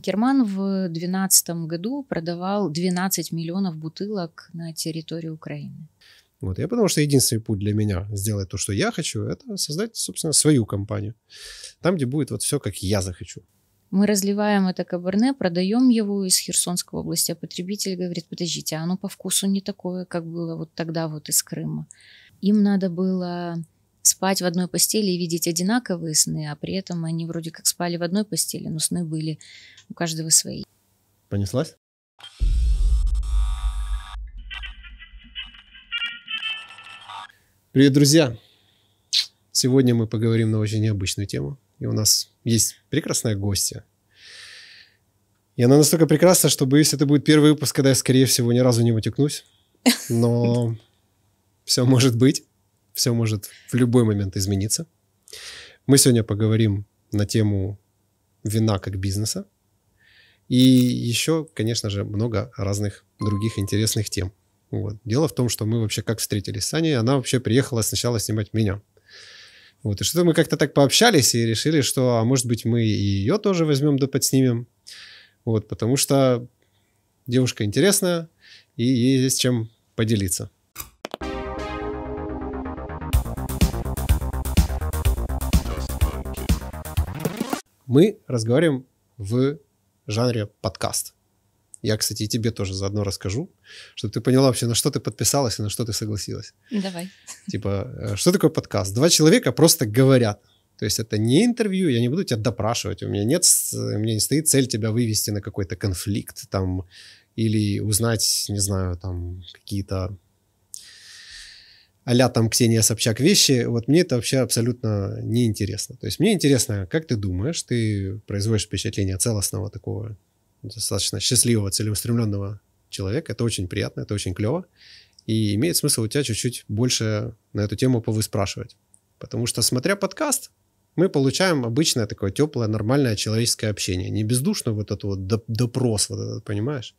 Инкерман в 2012 году продавал 12 миллионов бутылок на территории Украины. Вот. Я потому что единственный путь для меня сделать то, что я хочу, это создать, собственно, свою компанию. Там, где будет вот все, как я захочу. Мы разливаем это каберне, продаем его из Херсонской области, а потребитель говорит, подождите, а оно по вкусу не такое, как было вот тогда вот из Крыма. Им надо было Спать в одной постели и видеть одинаковые сны, а при этом они вроде как спали в одной постели, но сны были у каждого свои. Понеслась? Привет, друзья! Сегодня мы поговорим на очень необычную тему. И у нас есть прекрасная гостья. И она настолько прекрасна, что, боюсь, это будет первый выпуск, когда я, скорее всего, ни разу не утекнусь. Но все может быть. Все может в любой момент измениться. Мы сегодня поговорим на тему вина как бизнеса. И еще, конечно же, много разных других интересных тем. Вот. Дело в том, что мы вообще как встретились с Аней. Она вообще приехала сначала снимать меня. Вот. И что-то мы как-то так пообщались и решили, что, а может быть, мы и ее тоже возьмем да подснимем. Вот, потому что девушка интересная, и ей есть чем поделиться. мы разговариваем в жанре подкаст. Я, кстати, и тебе тоже заодно расскажу, чтобы ты поняла вообще, на что ты подписалась и на что ты согласилась. Давай. Типа, э, что такое подкаст? Два человека просто говорят. То есть это не интервью, я не буду тебя допрашивать. У меня нет, у меня не стоит цель тебя вывести на какой-то конфликт там или узнать, не знаю, там какие-то а там Ксения Собчак вещи, вот мне это вообще абсолютно неинтересно. То есть мне интересно, как ты думаешь, ты производишь впечатление целостного такого достаточно счастливого, целеустремленного человека. Это очень приятно, это очень клево. И имеет смысл у тебя чуть-чуть больше на эту тему повыспрашивать. Потому что, смотря подкаст, мы получаем обычное такое теплое, нормальное человеческое общение. Не бездушно вот этот вот допрос, вот этот, понимаешь?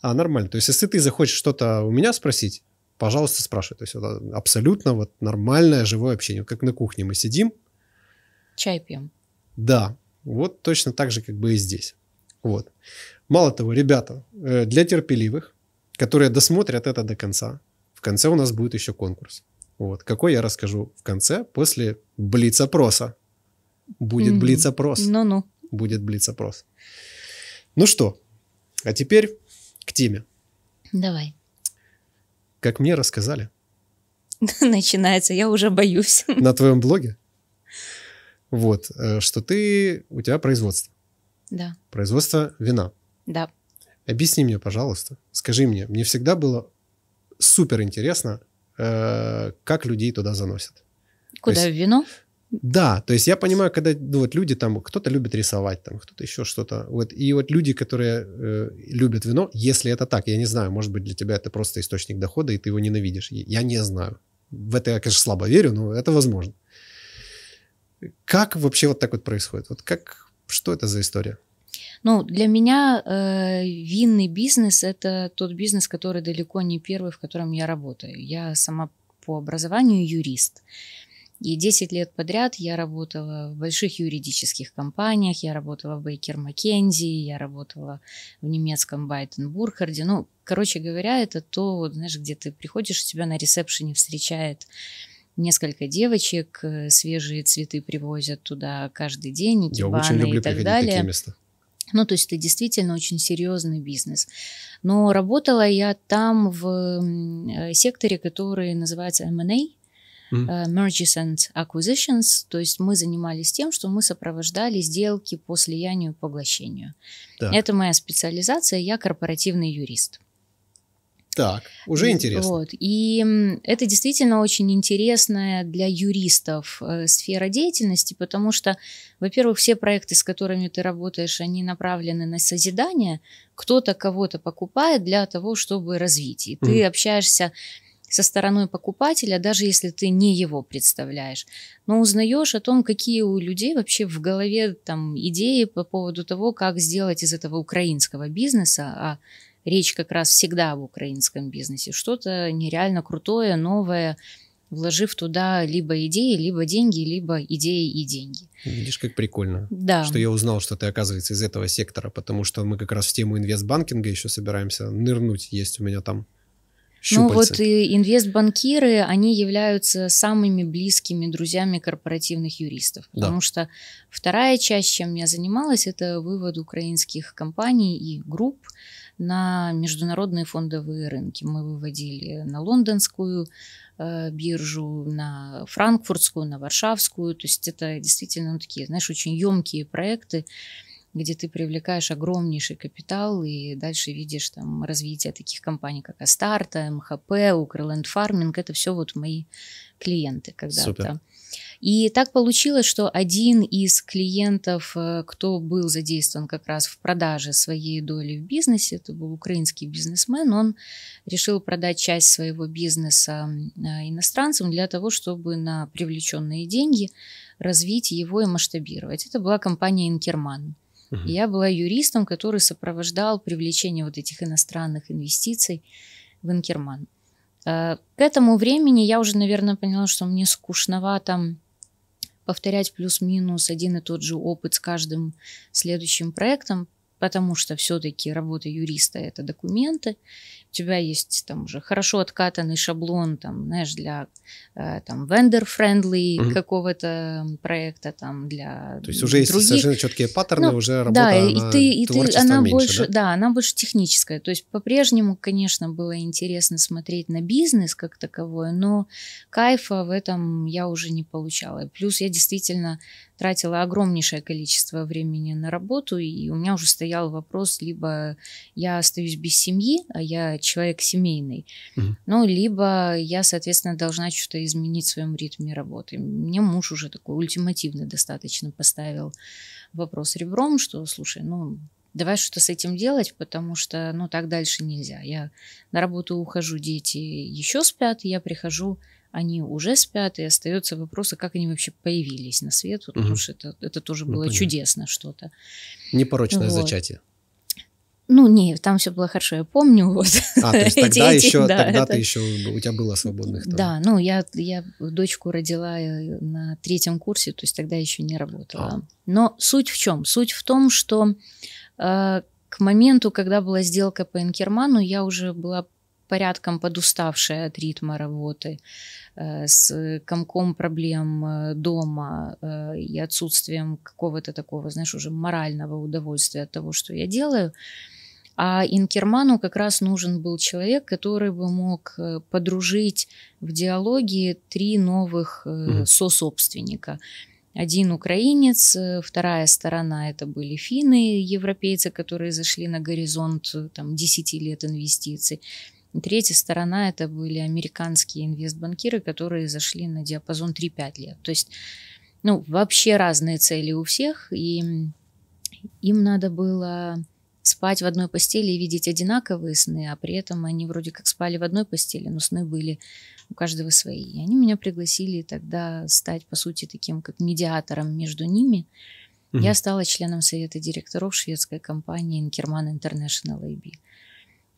А нормально. То есть, если ты захочешь что-то у меня спросить, пожалуйста, спрашивай. То есть это а, абсолютно вот нормальное живое общение. как на кухне мы сидим. Чай пьем. Да, вот точно так же, как бы и здесь. Вот. Мало того, ребята, э, для терпеливых, которые досмотрят это до конца, в конце у нас будет еще конкурс. Вот. Какой я расскажу в конце после блиц-опроса. Будет mm-hmm. блиц-опрос. Ну-ну. Будет блиц-опрос. Ну что, а теперь к теме. Давай. Как мне рассказали. Начинается, я уже боюсь. На твоем блоге? Вот, э, что ты, у тебя производство. Да. Производство вина. Да. Объясни мне, пожалуйста, скажи мне, мне всегда было супер интересно, э, как людей туда заносят. Куда, есть, в вино? Да, то есть я понимаю, когда ну, вот люди там, кто-то любит рисовать, там, кто-то еще что-то. Вот, и вот люди, которые э, любят вино, если это так, я не знаю, может быть, для тебя это просто источник дохода, и ты его ненавидишь. Я не знаю. В это я, конечно, слабо верю, но это возможно. Как вообще вот так вот происходит? Вот как, что это за история? Ну, для меня э, винный бизнес – это тот бизнес, который далеко не первый, в котором я работаю. Я сама по образованию юрист. И 10 лет подряд я работала в больших юридических компаниях, я работала в Бейкер Маккензи, я работала в немецком Байтенбургарде. Ну, короче говоря, это то, вот, знаешь, где ты приходишь, тебя на ресепшене встречает несколько девочек, э, свежие цветы привозят туда каждый день, и Я очень люблю и так далее. такие места. Ну, то есть это действительно очень серьезный бизнес. Но работала я там в э, секторе, который называется M&A, mm-hmm. merges and acquisitions, то есть мы занимались тем, что мы сопровождали сделки по слиянию и поглощению. Так. Это моя специализация, я корпоративный юрист. Так, уже и, интересно. Вот. И это действительно очень интересная для юристов э, сфера деятельности, потому что, во-первых, все проекты, с которыми ты работаешь, они направлены на созидание. Кто-то кого-то покупает для того, чтобы развить. И mm. ты общаешься со стороны покупателя, даже если ты не его представляешь, но узнаешь о том, какие у людей вообще в голове там идеи по поводу того, как сделать из этого украинского бизнеса, а речь как раз всегда об украинском бизнесе, что-то нереально крутое, новое, вложив туда либо идеи, либо деньги, либо идеи и деньги. Видишь, как прикольно, да. что я узнал, что ты, оказывается, из этого сектора, потому что мы как раз в тему инвестбанкинга еще собираемся нырнуть, есть у меня там щупальца? Ну вот и инвестбанкиры, они являются самыми близкими друзьями корпоративных юристов, потому что вторая часть, чем я занималась, это вывод украинских компаний и групп на международные фондовые рынки. Мы выводили на лондонскую э, биржу, на франкфуртскую, на варшавскую. То есть это действительно ну, такие, знаешь, очень емкие проекты. Э, где ты привлекаешь огромнейший капитал и дальше видишь там развитие таких компаний, как Астарта, МХП, Укрленд Фарминг. Это все вот мои клиенты когда-то. И так получилось, что один из клиентов, э, кто был задействован как раз в продаже своей доли в бизнесе, это был украинский бизнесмен, он решил продать часть своего бизнеса э, иностранцам для того, чтобы на привлеченные деньги развить его и масштабировать. Это была компания Инкерман. Угу. И я была юристом, который сопровождал привлечение вот этих иностранных инвестиций в Инкерман. Э, к этому времени я уже, наверное, поняла, что мне скучновато повторять плюс-минус один и тот же опыт с каждым следующим проектом, потому что все-таки работа юриста – это документы. У тебя есть там уже хорошо откатанный шаблон, там, знаешь, для э, там vendor-friendly угу. какого-то проекта, там, для То есть уже других. есть совершенно четкие ну, паттерны, ну, уже работа да, и ты, и ты, она меньше, больше, да? да, она больше техническая. То есть по-прежнему, конечно, было интересно смотреть на бизнес как таковой, но кайфа в этом я уже не получала. Плюс я действительно тратила огромнейшее количество времени на работу, и у меня уже стоял вопрос, либо я остаюсь без семьи, а я человек семейный, угу. ну, либо я, соответственно, должна что-то изменить в своем ритме работы. Мне муж уже такой ультимативный достаточно поставил вопрос ребром, что, слушай, ну, давай что-то с этим делать, потому что, ну, так дальше нельзя. Я на работу ухожу, дети еще спят, я прихожу они уже спят, и остаются вопросы, а как они вообще появились на свет, вот, угу. потому что это, это тоже ну, было ну, чудесно что-то. Непорочное вот. зачатие. Ну, не, там все было хорошо, я помню. Вот. А, то есть тогда дети, еще, да, тогда это... ты еще, у тебя было свободных там. Да, ну, я, я дочку родила э, на третьем курсе, то есть тогда еще не работала. А. Но суть в чем? Суть в том, что э, к моменту, когда была сделка по Инкерману, я уже была порядком подуставшая от ритма работы, э, с комком проблем э, дома э, и отсутствием какого-то такого, знаешь, уже морального удовольствия от того, что я делаю. А Инкерману как раз нужен был человек, который бы мог подружить в диалоге три новых сособственника. Один украинец, вторая сторона это были финны, европейцы, которые зашли на горизонт там, 10 лет инвестиций третья сторона это были американские инвестбанкиры, которые зашли на диапазон 3-5 лет. То есть, ну, вообще разные цели у всех, и им надо было спать в одной постели и видеть одинаковые сны, а при этом они вроде как спали в одной постели, но сны были у каждого свои. И они меня пригласили тогда стать, по сути, таким как медиатором между ними. Угу. Я стала членом совета директоров шведской компании Inkerman International AB.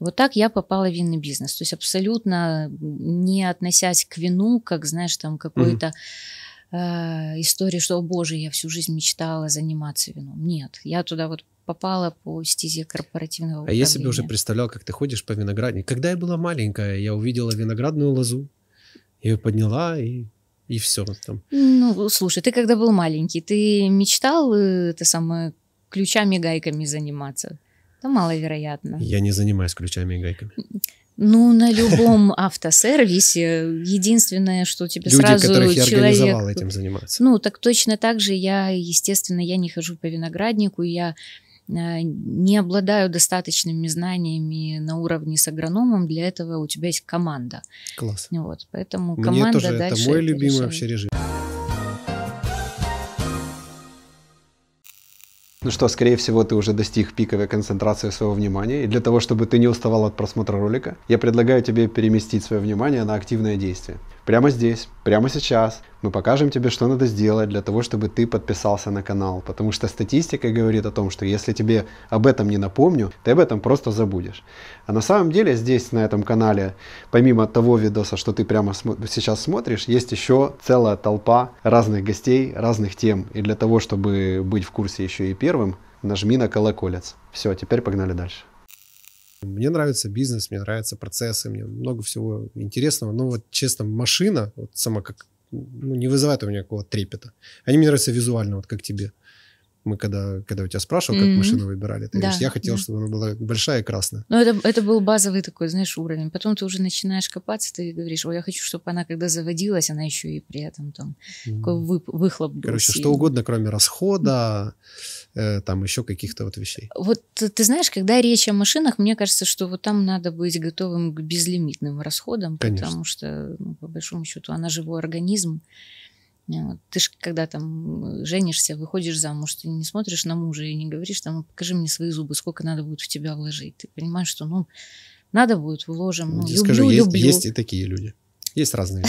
Вот так я попала в винный бизнес. То есть абсолютно не относясь к вину, как, знаешь, там какой-то... mm истории, что, о боже, я всю жизнь мечтала заниматься вином. Нет, я туда вот попала по стезе корпоративного управления. А я себе уже представлял, как ты ходишь по винограднику. Когда я была маленькая, я увидела виноградную лозу, ее подняла и и все там. Ну, слушай, ты когда был маленький, ты мечтал, э, это самое, ключами-гайками заниматься? Это ну, маловероятно. Я не занимаюсь ключами и гайками. Ну, на любом автосервисе единственное, что тебе Люди, сразу которых я человек... организовал, этим занимаются. Ну, так точно так же я, естественно, я не хожу по винограднику, я э, не обладаю достаточными знаниями на уровне с агрономом, для этого у тебя есть команда. Класс. Вот, поэтому команда Мне тоже дальше это мой любимый решает. вообще режим. Ну что, скорее всего, ты уже достиг пиковой концентрации своего внимания, и для того, чтобы ты не уставал от просмотра ролика, я предлагаю тебе переместить свое внимание на активное действие. Прямо здесь, прямо сейчас мы покажем тебе, что надо сделать для того, чтобы ты подписался на канал. Потому что статистика говорит о том, что если тебе об этом не напомню, ты об этом просто забудешь. А на самом деле здесь, на этом канале, помимо того видоса, что ты прямо сейчас смотришь, есть еще целая толпа разных гостей, разных тем. И для того, чтобы быть в курсе еще и первым, нажми на колоколец. Все, теперь погнали дальше. Мне нравится бизнес, мне нравятся процессы, мне много всего интересного. Но вот честно, машина, вот сама как ну, не вызывает у меня какого-то трепета. Они мне нравятся визуально, вот как тебе мы когда, когда у тебя спрашивал, как mm-hmm. машину выбирали, ты да, говоришь, я хотел, да. чтобы она была большая и красная. Ну, это, это был базовый такой, знаешь, уровень. Потом ты уже начинаешь копаться, ты говоришь, о, я хочу, чтобы она, когда заводилась, она еще и при этом там mm-hmm. такой вы, выхлоп был Короче, сильный. что угодно, кроме расхода, э, там еще каких-то вот вещей. Вот ты знаешь, когда речь о машинах, мне кажется, что вот там надо быть готовым к безлимитным расходам, Конечно. потому что, ну, по большому счету, она живой организм. Э, ты же, когда там э, женишься, выходишь замуж, ты не смотришь на мужа и не говоришь, там, покажи мне свои зубы, сколько надо будет в тебя вложить. Ты понимаешь, что, ну, надо будет, вложим. Ну, люблю, скажу, есть, люблю. есть и такие люди. Есть разные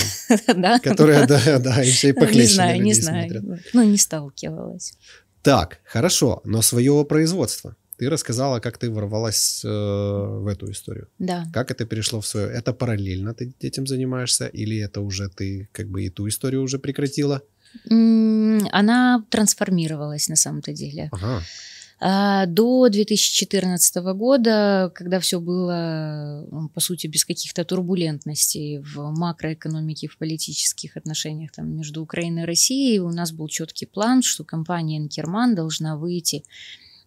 люди, которые, да, да, и все и похлеще Не знаю, не знаю. Ну, не сталкивалась. Так, хорошо, но свое производство. Ты рассказала, как ты ворвалась э, в эту историю. Да. Как это перешло в свое? Это параллельно ты этим занимаешься, или это уже ты как бы и ту историю уже прекратила? Она трансформировалась на самом-то деле. Ага. А, до 2014 года, когда все было, по сути, без каких-то турбулентностей в макроэкономике, в политических отношениях там, между Украиной и Россией, у нас был четкий план, что компания «Инкерман» должна выйти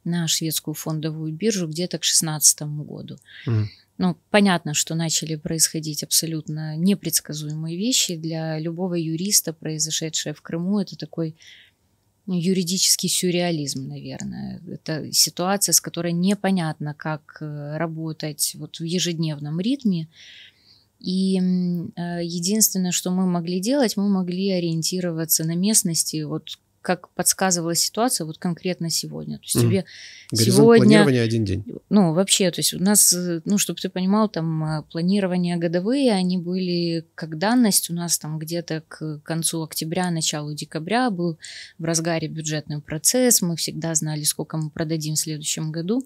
на шведскую фондовую биржу где-то к 2016 году. Mm. Ну, понятно, что начали происходить абсолютно непредсказуемые вещи. Для любого юриста, произошедшее в Крыму, это такой юридический сюрреализм, наверное. Это ситуация, с которой непонятно, как э, работать вот в ежедневном ритме. И э, единственное, что мы могли делать, мы могли ориентироваться на местности, вот как подсказывала ситуация вот конкретно сегодня. То есть mm. тебе Горизонт сегодня... планирования один день. Ну, вообще, то есть у нас, ну, чтобы ты понимал, там а, планирования годовые, они были как данность. У нас там где-то к концу октября, началу декабря был в разгаре бюджетный процесс. Мы всегда знали, сколько мы продадим в следующем году.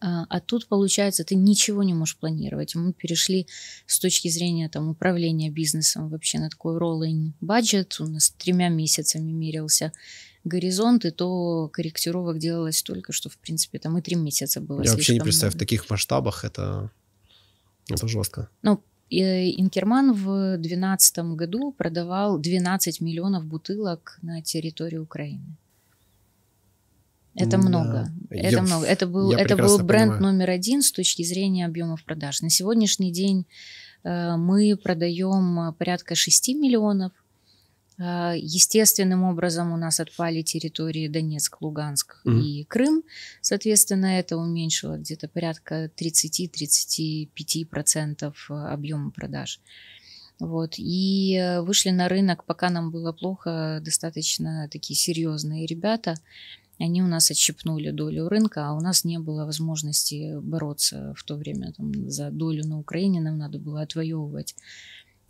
А, а тут, получается, ты ничего не можешь планировать. Мы перешли с точки зрения там, управления бизнесом вообще на такой rolling budget. У нас тремя месяцами мерился горизонт, и то корректировок делалось только, что, в принципе, там и три месяца было. Я вообще не представляю, много. в таких масштабах это, ну, это жестко. Ну, э, Инкерман в 2012 году продавал 12 миллионов бутылок на территории Украины. Это да. много. Это я, много. Это был, это был бренд понимаю. номер один с точки зрения объемов продаж. На сегодняшний день э, мы продаем э, порядка 6 миллионов. Э, естественным образом у нас отпали территории Донецк, Луганск угу. и Крым. Соответственно, это уменьшило где-то порядка 30-35% э, объема продаж. Вот. И э, вышли на рынок, пока нам было плохо, достаточно такие серьезные ребята. Они у нас отщепнули долю рынка, а у нас не было возможности бороться в то время там, за долю на Украине, нам надо было отвоевывать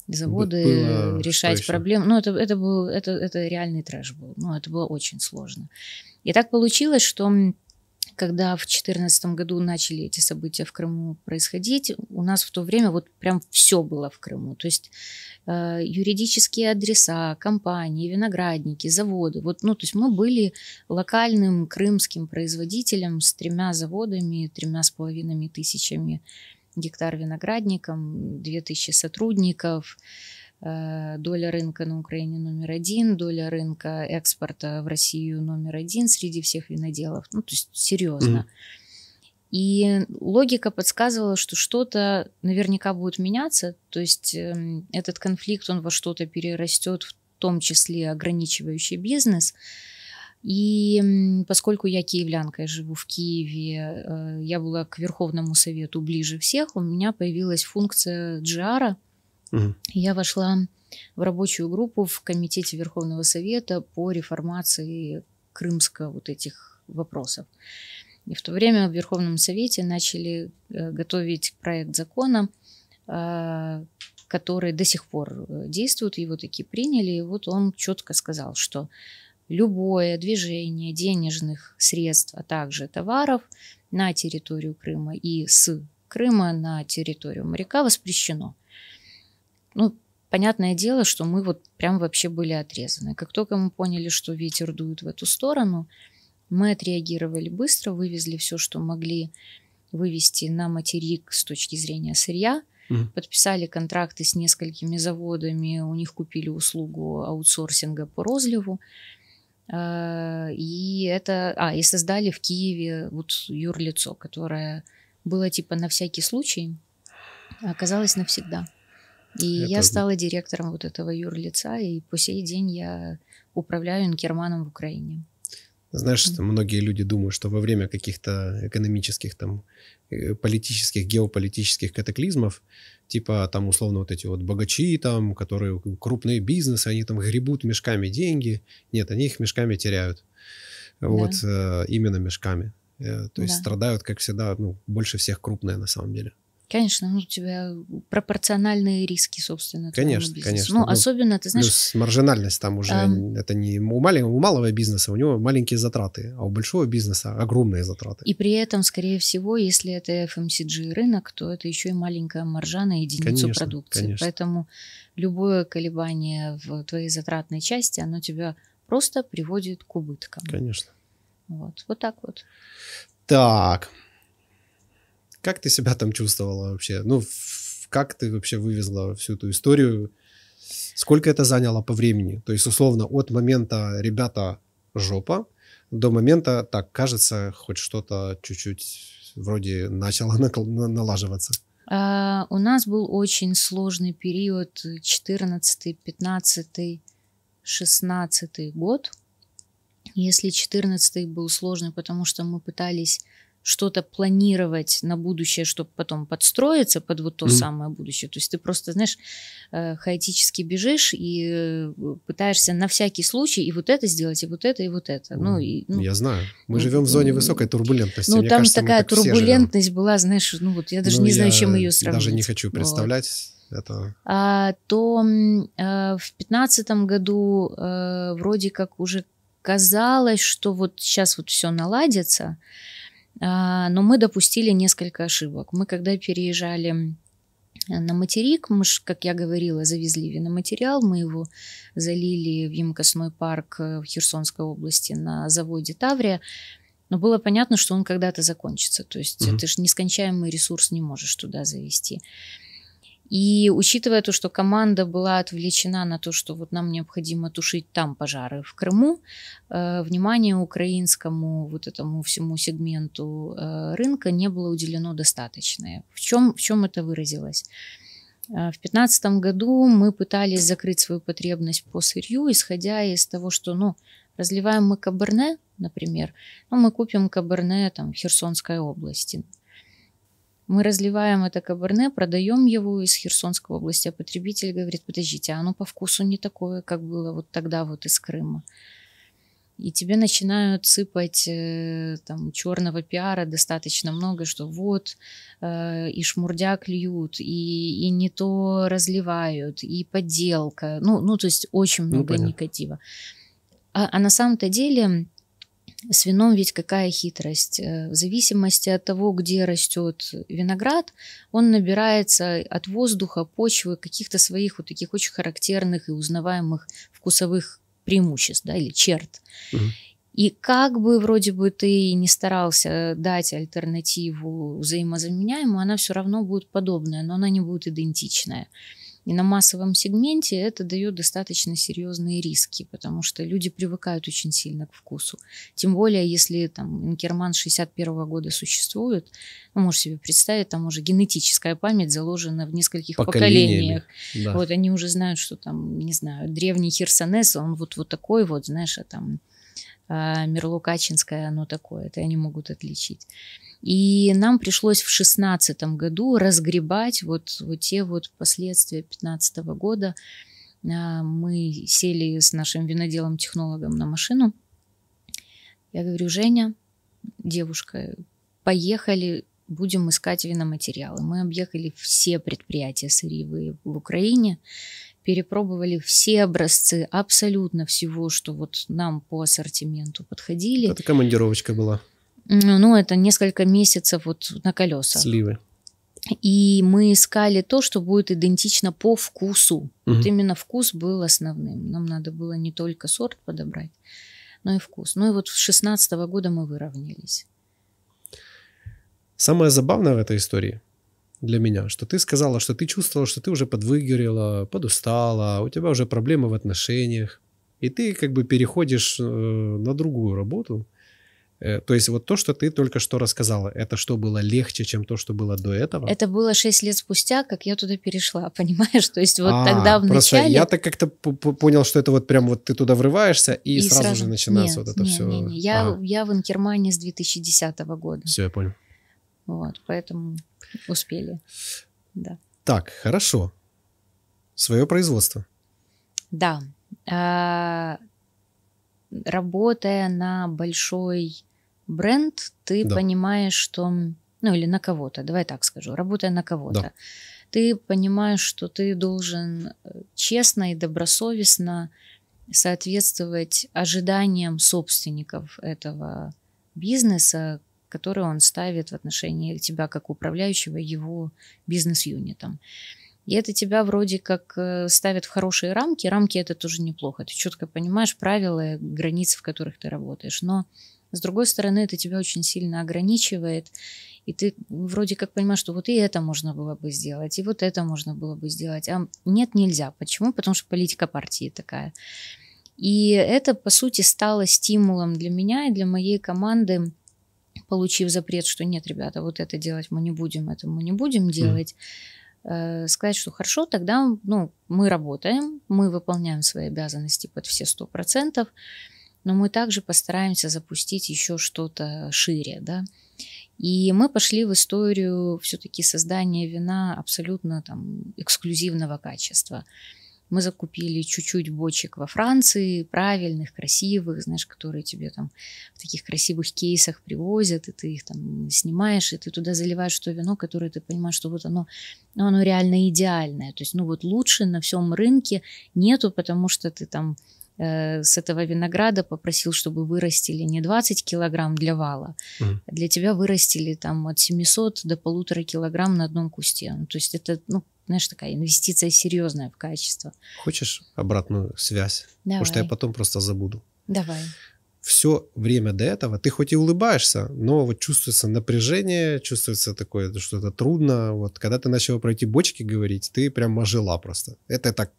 заводы, было решать проблемы. Ну, это, это, был, это, это реальный трэш был. Ну, это было очень сложно. И так получилось, что когда в 2014 году начали эти события в Крыму происходить, у нас в то время вот прям все было в Крыму. То есть э, юридические адреса, компании, виноградники, заводы. Вот, ну, то есть мы были локальным крымским производителем с тремя заводами, тремя с половиной тысячами гектар виноградником, тысячи сотрудников, Э, доля рынка на Украине номер один, доля рынка экспорта в Россию номер один среди всех виноделов. Ну, то есть серьезно. Mm-hmm. И логика подсказывала, что что-то наверняка будет меняться, то есть э, этот конфликт, он во что-то перерастет, в том числе ограничивающий бизнес. И поскольку я киевлянка, я живу в Киеве, э, я была к Верховному Совету ближе всех, у меня появилась функция джиара – Угу. Я вошла в рабочую группу в Комитете Верховного Совета по реформации Крымска вот этих вопросов. И в то время в Верховном Совете начали э, готовить проект закона, а, который до сих пор э, действует, его таки приняли, и вот он четко сказал, что любое движение денежных средств, а также товаров на территорию Крыма и с Крыма на территорию моряка воспрещено. Ну, понятное дело, что мы вот прям вообще были отрезаны. Как только мы поняли, что ветер дует в эту сторону, мы отреагировали быстро, вывезли все, что могли вывести на материк с точки зрения сырья, mm. подписали контракты с несколькими заводами, у них купили услугу аутсорсинга по розливу. Э, и это, а, и создали в Киеве вот юрлицо, которое было типа на всякий случай, а оказалось навсегда. И это... я стала директором вот этого юрлица, и по сей день я управляю Инкерманом в Украине. Знаешь, mm-hmm. многие люди думают, что во время каких-то экономических, там, э, политических, геополитических катаклизмов, типа там условно вот эти вот богачи, там, которые крупные бизнесы, они там гребут мешками деньги. Нет, они их мешками теряют. Да. Вот э, именно мешками. Э, то есть да. страдают, как всегда, ну, больше всех крупные на самом деле. Конечно, ну, у тебя пропорциональные риски, собственно. Конечно, конечно. Ну, ну, особенно, ты знаешь... Плюс маржинальность там уже, а... это не у, маленького, у малого бизнеса, у него маленькие затраты, а у большого бизнеса огромные затраты. И при этом, скорее всего, если это FMCG рынок, то это еще и маленькая маржа на единицу конечно, продукции. Конечно. Поэтому любое колебание в твоей затратной части, оно тебя просто приводит к убыткам. Конечно. Вот, вот так вот. Так, как ты себя там чувствовала вообще? Ну, как ты вообще вывезла всю эту историю? Сколько это заняло по времени? То есть, условно, от момента «ребята, жопа» до момента, так, кажется, хоть что-то чуть-чуть вроде начало налаживаться. Uh, у нас был очень сложный период 14, 15, 16 год. Если 14 был сложный, потому что мы пытались что-то планировать на будущее, чтобы потом подстроиться под вот то mm. самое будущее. То есть ты просто, знаешь, э, хаотически бежишь и э, пытаешься на всякий случай и вот это сделать, и вот это, и вот это. Mm. Ну, и, ну, я знаю. Мы ну, живем в зоне высокой турбулентности. Ну, Мне там кажется, такая турбулентность была, знаешь, ну вот я даже ну, не я знаю, чем ее сравнить. Даже не хочу представлять. Вот это... А, то а, в пятнадцатом году а, вроде как уже казалось, что вот сейчас вот все наладится, а, но мы допустили несколько ошибок. Мы когда переезжали на материк, мы же, как я говорила, завезли виноматериал, мы его залили в емкостной парк э, в Херсонской области на заводе Таврия, но было понятно, что он когда-то закончится. То есть mm-hmm. ты же нескончаемый ресурс не можешь туда завести. И учитывая то, что команда была отвлечена на то, что вот нам необходимо тушить там пожары в Крыму, э, внимание украинскому вот этому всему сегменту э, рынка не было уделено достаточное. В чем, в чем это выразилось? Э, в 2015 году мы пытались закрыть свою потребность по сырью, исходя из того, что ну, разливаем мы каберне, например, ну, мы купим каберне там, в Херсонской области, мы разливаем это каберне, продаем его из Херсонской области, а потребитель говорит, подождите, оно по вкусу не такое, как было вот тогда вот из Крыма. И тебе начинают сыпать э, там черного пиара достаточно много, что вот э, и шмурдяк льют, и, и не то разливают, и подделка. Ну, ну то есть очень ну, много ну, негатива. А, а на самом-то деле с вином ведь какая хитрость. Э, в зависимости от того, где растет виноград, он набирается от воздуха, почвы, каких-то своих вот таких очень характерных и узнаваемых вкусовых преимуществ да, или черт. Угу. И как бы вроде бы ты не старался дать альтернативу взаимозаменяемому, она все равно будет подобная, но она не будет идентичная. И на массовом сегменте это дает достаточно серьезные риски, потому что люди привыкают очень сильно к вкусу. Тем более, если там инкерман 61 года существует, ну, можешь себе представить, там уже генетическая память заложена в нескольких поколениях. Да. Вот они уже знают, что там, не знаю, древний херсонес, он вот, вот такой вот, знаешь, а там а, мерло оно такое, это они могут отличить. И нам пришлось в 2016 году разгребать вот, вот те вот последствия 2015 года. А, мы сели с нашим виноделом-технологом на машину. Я говорю, Женя, девушка, поехали, будем искать виноматериалы. Мы объехали все предприятия сырьевые в Украине, перепробовали все образцы абсолютно всего, что вот нам по ассортименту подходили. Это командировочка была ну, это несколько месяцев вот на колеса. Сливы. И мы искали то, что будет идентично по вкусу. Угу. Вот именно вкус был основным. Нам надо было не только сорт подобрать, но и вкус. Ну и вот с 16 -го года мы выровнялись. Самое забавное в этой истории для меня, что ты сказала, что ты чувствовала, что ты уже подвыгорела, подустала, у тебя уже проблемы в отношениях, и ты как бы переходишь э, на другую работу – Э, то есть вот то, что ты только что рассказала, это что было легче, чем то, что было до этого? Это было 6 лет спустя, как я туда перешла, понимаешь? То есть вот а, тогда в просто я так как-то понял, что это вот прям вот ты туда врываешься и, и сразу, сразу же начинается нет, вот это нет, все. Нет, нет. Я, ага. я в Инкермане с 2010 года. Все, я понял. Вот, поэтому успели, да. Так, хорошо. Свое производство. Да. А, работая на большой бренд, ты да. понимаешь, что... Ну, или на кого-то, давай так скажу, работая на кого-то. Да. Ты понимаешь, что ты должен э, честно и добросовестно соответствовать ожиданиям собственников этого бизнеса, который он ставит в отношении тебя как управляющего его бизнес-юнитом. И это тебя вроде как э, ставят в хорошие рамки. Рамки это тоже неплохо. Ты четко понимаешь правила, границы, в которых ты работаешь. Но с другой стороны, это тебя очень сильно ограничивает, и ты вроде как понимаешь, что вот и это можно было бы сделать, и вот это можно было бы сделать. А нет, нельзя. Почему? Потому что политика партии такая. И это, по сути, стало стимулом для меня и для моей команды, получив запрет, что нет, ребята, вот это делать мы не будем, это мы не будем делать, mm. э, сказать, что хорошо, тогда ну, мы работаем, мы выполняем свои обязанности под все сто процентов, но мы также постараемся запустить еще что-то шире, да. И мы пошли в историю все-таки создания вина абсолютно там эксклюзивного качества. Мы закупили чуть-чуть бочек во Франции, правильных, красивых, знаешь, которые тебе там в таких красивых кейсах привозят, и ты их там снимаешь, и ты туда заливаешь то вино, которое ты понимаешь, что вот оно, ну, оно реально идеальное. То есть, ну вот лучше на всем рынке нету, потому что ты там Э, с этого винограда попросил, чтобы вырастили не 20 килограмм для вала, mm. для тебя вырастили там от 700 до полутора килограмм на одном кусте. Ну, то есть это, ну, знаешь, такая инвестиция серьезная в качество. Хочешь обратную связь? Давай. Потому что я потом просто забуду. Давай. Все время до этого ты хоть и улыбаешься, но вот чувствуется напряжение, чувствуется такое, что это трудно. Вот когда ты начал про эти бочки говорить, ты прям ожила просто. Это так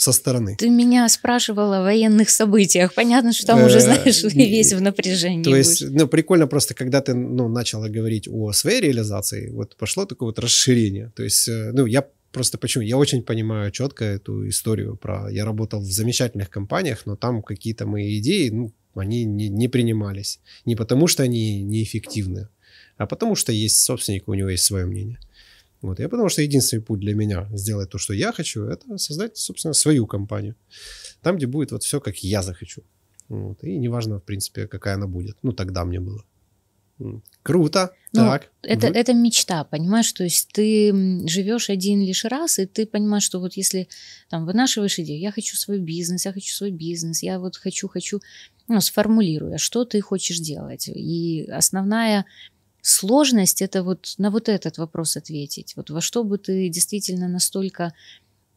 со стороны. Ты меня спрашивала о военных событиях. Понятно, что там уже, э, знаешь, весь в напряжении. То есть, ну, прикольно просто, когда ты, ну, начала говорить о своей реализации, вот пошло такое вот расширение. То есть, э, ну, я просто почему? Я очень понимаю четко эту историю про... Я работал в замечательных компаниях, но там какие-то мои идеи, ну, они не, не принимались. Не потому, что они неэффективны, а потому, что есть собственник, у него есть свое мнение. Вот. Я потому что единственный путь для меня сделать то, что я хочу, это создать, собственно, свою компанию. Там, где будет вот все, как я захочу. Вот. И неважно, в принципе, какая она будет. Ну, тогда мне было. Круто. Ну, так. Это, угу. это мечта, понимаешь? То есть ты живешь один лишь раз, и ты понимаешь, что вот если там вынашиваешь идею, я хочу свой бизнес, я хочу свой бизнес, я вот хочу, хочу, ну, сформулируя, а что ты хочешь делать. И основная Сложность это вот на вот этот вопрос ответить. Вот во что бы ты действительно настолько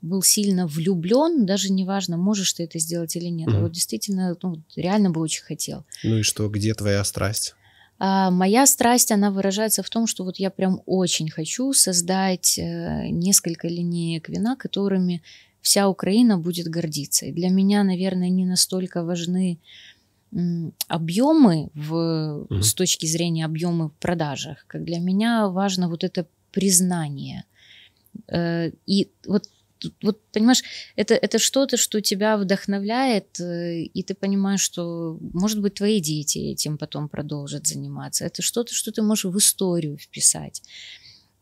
был сильно влюблен, даже неважно, можешь ты это сделать или нет. Mm. вот действительно, ну, реально бы очень хотел. Ну и что, где твоя страсть? А, моя страсть, она выражается в том, что вот я прям очень хочу создать э, несколько линеек вина, которыми вся Украина будет гордиться. И для меня, наверное, не настолько важны объемы в, угу. с точки зрения объемы в продажах, как для меня важно вот это признание. Э, и вот вот понимаешь, это, это что-то, что тебя вдохновляет, э, и ты понимаешь, что, может быть, твои дети этим потом продолжат заниматься. Это что-то, что ты можешь в историю вписать.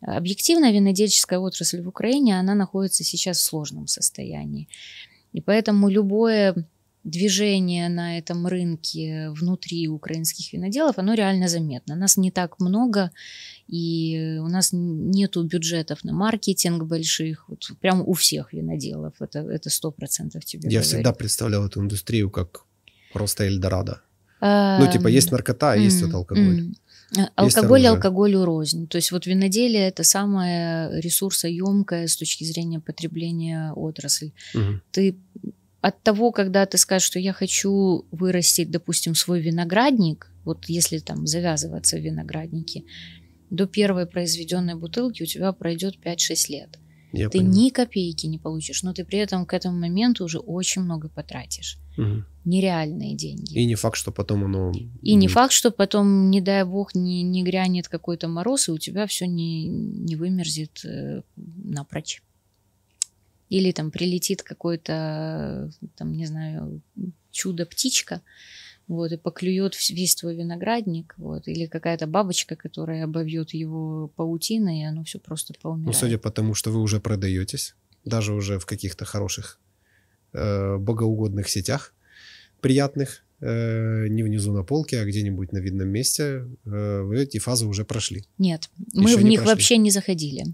Объективно винодельческая отрасль в Украине, она находится сейчас в сложном состоянии. И поэтому любое движение на этом рынке внутри украинских виноделов, оно реально заметно. Нас не так много, и у нас нету бюджетов на маркетинг больших, вот прям у всех виноделов, это, это 100% тебе Я говорю. всегда представлял эту индустрию как просто Эльдорадо. Эм, ну, типа, есть наркота, а есть вот алкоголь. М- Алкоголь алкоголю рознь. То есть вот виноделие это самая ресурсоемкая с точки зрения потребления отрасль. Угу. Ты от того, когда ты скажешь, что я хочу вырастить, допустим, свой виноградник, вот если там завязываться в винограднике, до первой произведенной бутылки у тебя пройдет 5-6 лет. Я ты понимаю. ни копейки не получишь, но ты при этом к этому моменту уже очень много потратишь. Угу. Нереальные деньги. И не факт, что потом оно... И не факт, что потом, не дай бог, не, не грянет какой-то мороз, и у тебя все не, не вымерзет э, напрочь или там прилетит какой-то, там, не знаю, чудо-птичка, вот, и поклюет весь твой виноградник, вот, или какая-то бабочка, которая обовьет его паутиной, и оно все просто ну, поумирает. Ну, судя по тому, что вы уже продаетесь, даже уже в каких-то хороших э, богоугодных сетях, приятных, э, не внизу на полке, а где-нибудь на видном месте, э, вы эти фазы уже прошли. Нет, Еще мы в не них прошли. вообще не заходили.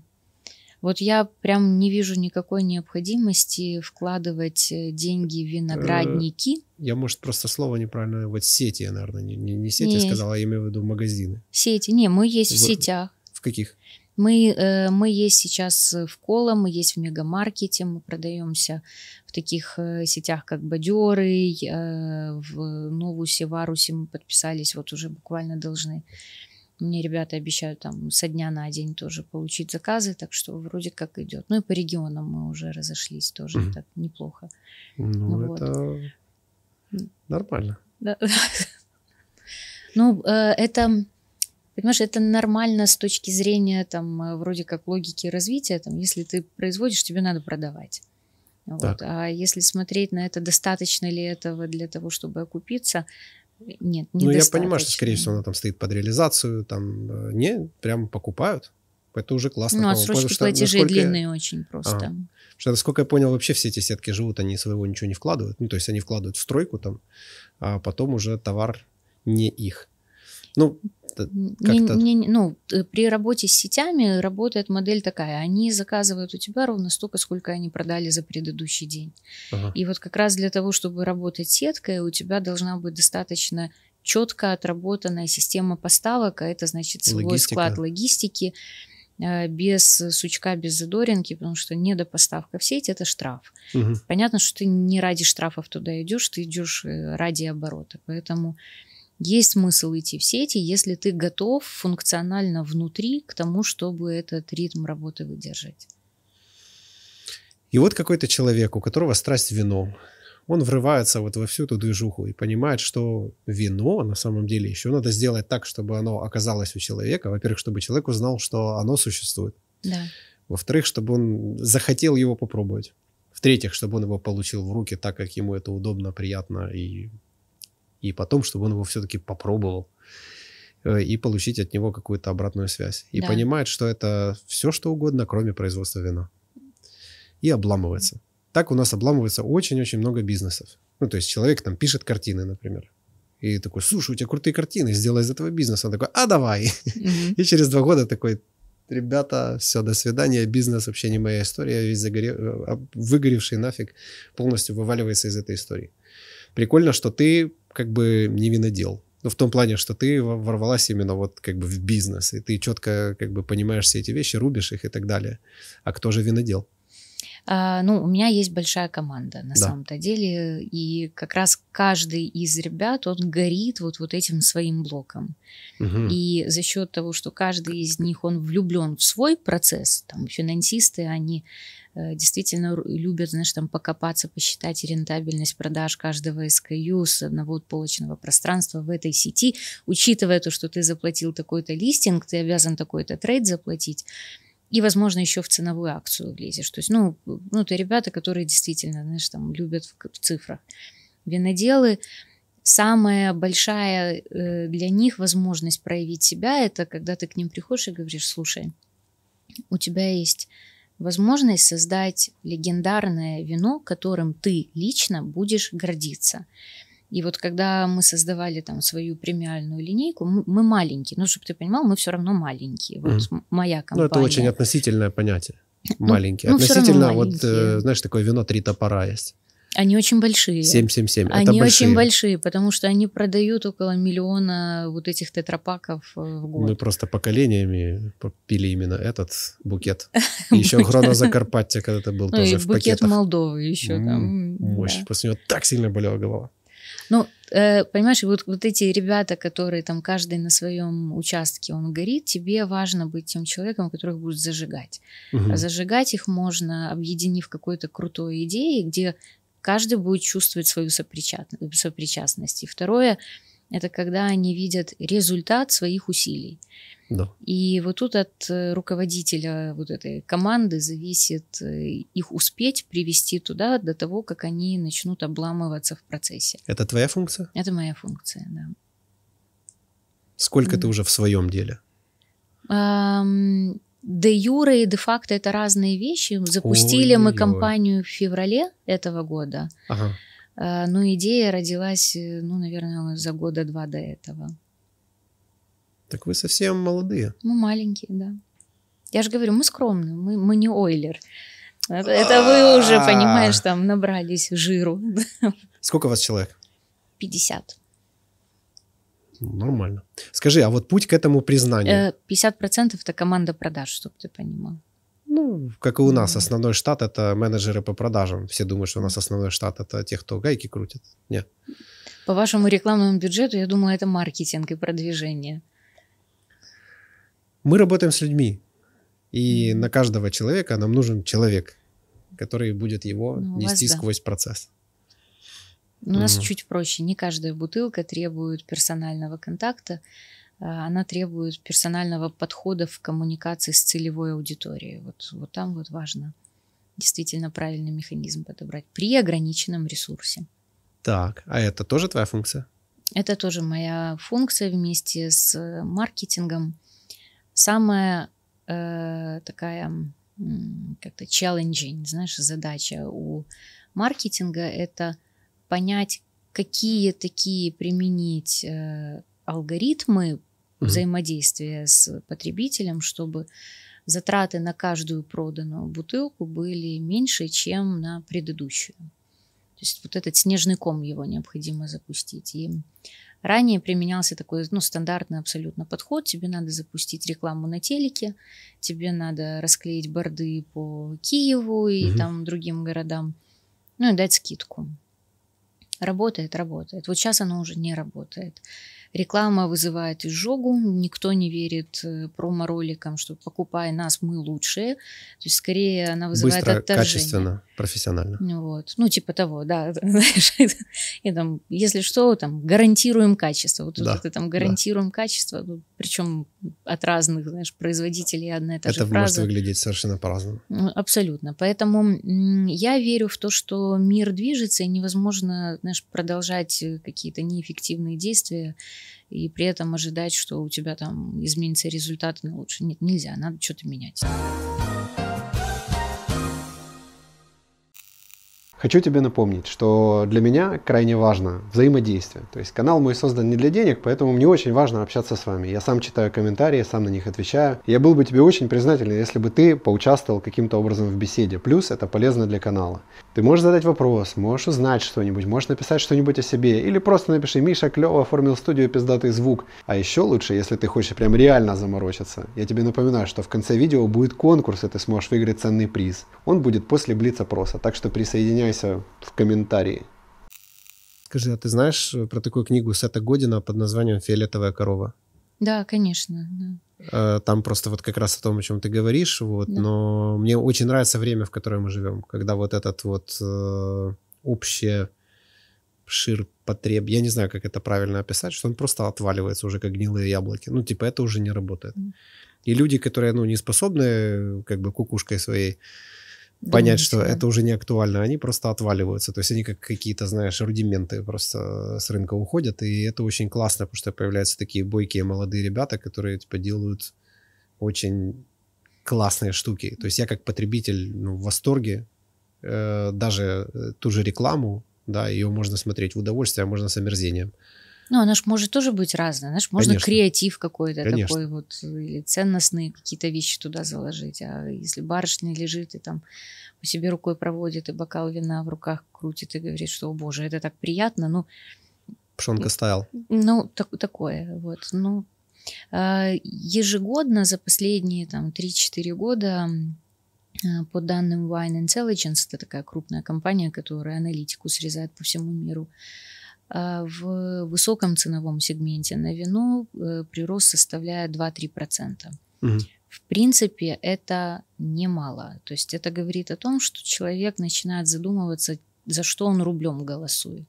Вот я прям не вижу никакой необходимости вкладывать э, деньги в виноградники. Э, я, может, просто слово неправильно. Вот сети, я, наверное, не, не сети не. сказала, я имею в виду магазины. Сети. Не, мы есть в, в сетях. В каких? Мы, э, мы есть сейчас в Кола, мы есть в Мегамаркете, мы продаемся в таких э, сетях, как Бадеры, э, в Новусе, Варусе мы подписались, вот уже буквально должны мне ребята обещают там со дня на день тоже получить заказы, так что вроде как идет. Ну и по регионам мы уже разошлись тоже mm-hmm. так неплохо. Ну вот. это нормально. Да. Ну э, это Понимаешь, это нормально с точки зрения там э, вроде как логики развития. Там, если ты производишь, тебе надо продавать. Вот. А если смотреть на это, достаточно ли этого для того, чтобы окупиться, нет, не Ну, я понимаю, что, скорее всего, она там стоит под реализацию, там, э, не, прям покупают. Это уже классно. Ну, а потому, что, платежей насколько... длинные очень просто. А, потому что, насколько я понял, вообще все эти сетки живут, они своего ничего не вкладывают. Ну, то есть они вкладывают в стройку там, а потом уже товар не их. Ну, как-то... Не, не, ну, э, при работе с сетями работает модель такая. Они заказывают у тебя ровно столько, сколько они продали за предыдущий день. Ага. И вот как раз для того, чтобы работать сеткой, у тебя должна быть достаточно четко отработанная система поставок, а это значит свой Логистика. склад логистики э, без сучка, без задоринки, потому что недопоставка в сеть – это штраф. Угу. Понятно, что ты не ради штрафов туда идешь, ты идешь э, ради оборота. Поэтому есть смысл идти в сети, если ты готов функционально внутри к тому, чтобы этот ритм работы выдержать. И вот какой-то человек, у которого страсть вино, он врывается вот во всю эту движуху и понимает, что вино на самом деле еще надо сделать так, чтобы оно оказалось у человека. Во-первых, чтобы человек узнал, что оно существует. Да. Во-вторых, чтобы он захотел его попробовать. В-третьих, чтобы он его получил в руки так, как ему это удобно, приятно и и потом, чтобы он его все-таки попробовал э, и получить от него какую-то обратную связь. И да. понимает, что это все что угодно, кроме производства вина. И обламывается. Так у нас обламывается очень-очень много бизнесов. Ну, то есть человек там пишет картины, например. И такой, слушай, у тебя крутые картины, сделай из этого бизнес. Он такой, а давай. Mm-hmm. И через два года такой, ребята, все, до свидания, бизнес вообще не моя история, я весь загоре... Э, а выгоревший нафиг полностью вываливается из этой истории прикольно, что ты как бы не винодел. Ну, в том плане, что ты ворвалась именно вот как бы в бизнес, и ты четко как бы понимаешь все эти вещи, рубишь их и так далее. А кто же винодел? А, ну, у меня есть большая команда на да. самом-то деле, и как раз каждый из ребят, он горит вот, вот этим своим блоком. Угу. И за счет того, что каждый из них, он влюблен в свой процесс, там, финансисты, они Э, действительно любят, знаешь, там покопаться, посчитать рентабельность продаж каждого SKU с одного полочного пространства в этой сети, учитывая то, что ты заплатил такой-то листинг, ты обязан такой-то трейд заплатить, и, возможно, еще в ценовую акцию влезешь. То есть, ну, ну, это ребята, которые действительно, знаешь, там любят в, в цифрах. Виноделы, самая большая э, для них возможность проявить себя, это когда ты к ним приходишь и говоришь, слушай, у тебя есть возможность создать легендарное вино, которым ты лично будешь гордиться. И вот когда мы создавали там свою премиальную линейку, мы, мы маленькие, ну, чтобы ты понимал, мы все равно маленькие. Вот mm. моя компания. Ну, это очень относительное понятие. Ну, маленькие. Ну, Относительно, ну, маленькие. вот, э, знаешь, такое вино «Три топора» есть. Они очень большие. 777. Они это большие. очень большие, потому что они продают около миллиона вот этих тетрапаков э, в год. Мы просто поколениями пили именно этот букет. Еще Грона Закарпаття когда это был тоже в пакетах. букет Молдовы еще там. Мощь. После него так сильно болела голова. Ну, э, понимаешь, вот, вот эти ребята, которые там каждый на своем участке, он горит, тебе важно быть тем человеком, которых будет зажигать. Угу. зажигать их можно, объединив какой-то крутой идеей, где каждый будет чувствовать свою сопричастность. И второе, это когда они видят результат своих усилий. Да. И вот тут от э, руководителя вот этой команды зависит э, их успеть привести туда до того, как они начнут обламываться в процессе. Это твоя функция? Это моя функция, да. Сколько mm. ты уже в своем деле? де юре и де факто это разные вещи. Запустили Ой, мы компанию в феврале этого года. Ага. А, ну, идея родилась, ну, наверное, за года два до этого. Так вы совсем молодые. Мы маленькие, да. Я же говорю, мы скромные, мы, мы не Ойлер. Это, это вы а. уже, понимаешь, там набрались жиру. Сколько у вас человек? 50. Ну, нормально. Скажи, а вот путь к этому признанию? 50% э, это команда продаж, чтобы ты понимал. Ну, как и у нас, основной штат это менеджеры по продажам. Все думают, что у нас основной штат это те, кто гайки крутит. Нет. По вашему рекламному бюджету, я думаю, это маркетинг и продвижение. Мы работаем с людьми, и на каждого человека нам нужен человек, который будет его ну, нести сквозь да. процесс. Ну, у mm-hmm. нас чуть проще. Не каждая бутылка требует персонального контакта. А, она требует персонального подхода в коммуникации с целевой аудиторией. Вот, вот там вот важно действительно правильный механизм подобрать при ограниченном ресурсе. Так, а это тоже твоя функция? Это тоже моя функция вместе с э, маркетингом. Самая э, такая как-то challenging, знаешь, задача у маркетинга это понять, какие такие применить э, алгоритмы угу. взаимодействия с потребителем, чтобы затраты на каждую проданную бутылку были меньше, чем на предыдущую. То есть вот этот снежный ком его необходимо запустить. И ранее применялся такой ну, стандартный абсолютно подход. Тебе надо запустить рекламу на телеке, тебе надо расклеить борды по Киеву и угу. там другим городам, ну и дать скидку. Работает, работает. Вот сейчас оно уже не работает. Реклама вызывает изжогу, никто не верит э, промо-роликам, что покупай нас, мы лучшие. То есть скорее она вызывает Быстро, отторжение. качественно, профессионально. Ну вот. Ну, типа того, да. и там, если что, там гарантируем качество. Вот, да, вот это там гарантируем да. качество, ну, причем от разных, знаешь, производителей одна и та Это же фраза. Это может выглядеть совершенно по-разному. Абсолютно. Поэтому я верю в то, что мир движется, и невозможно, знаешь, продолжать э, какие-то неэффективные действия и при этом ожидать, что у тебя там изменится результат на ну, лучше. Нет, нельзя, надо что-то менять. Хочу тебе напомнить, что для меня крайне важно взаимодействие. То есть канал мой создан не для денег, поэтому мне очень важно общаться с вами. Я сам читаю комментарии, сам на них отвечаю. Я был бы тебе очень признателен, если бы ты поучаствовал каким-то образом в беседе. Плюс это полезно для канала. Ты можешь задать вопрос, можешь узнать что-нибудь, можешь написать что-нибудь о себе. Или просто напиши «Миша клево оформил студию пиздатый звук». А еще лучше, если ты хочешь прям реально заморочиться. Я тебе напоминаю, что в конце видео будет конкурс, и ты сможешь выиграть ценный приз. Он будет после блиц-опроса, так что присоединяйся присоединяйся в комментарии. Скажи, а ты знаешь э, про такую книгу Сета Година под названием «Фиолетовая корова»? Да, конечно. Да. Э, там просто вот как раз о том, о чем ты говоришь, вот. Да. Но мне очень нравится время, в которое мы живем, когда вот этот вот э, общее шир потреб, я не знаю, как это правильно описать, что он просто отваливается уже как гнилые яблоки. Ну, типа это уже не работает. И люди, которые, ну, не способны э, как бы кукушкой своей понять, что это уже не актуально, они просто отваливаются. То есть они как какие-то, знаешь, рудименты просто с рынка уходят, и это очень классно, потому что появляются такие бойкие молодые ребята, которые типа делают очень классные штуки. То есть я как потребитель ну, в восторге, э, даже э, ту же рекламу, да, ее можно смотреть в удовольствие, а можно с омерзением. Ну, она же может тоже быть разная. знаешь, можно Конечно. креатив какой-то Конечно. такой вот, или ценностные какие-то вещи туда заложить. А если барышня лежит и там по себе рукой проводит, и бокал вина в руках крутит, и говорит, что, о боже, это так приятно, ну... Пшонка стайл. Ну, так, такое, вот, ну... А, ежегодно за последние там 3-4 года а, по данным Wine Intelligence, это такая крупная компания, которая аналитику срезает по всему миру, а, в высоком ценовом сегменте на вино э, прирост составляет 2-3%. Угу. В принципе, это немало. То есть это говорит о том, что человек начинает задумываться, за что он рублем голосует.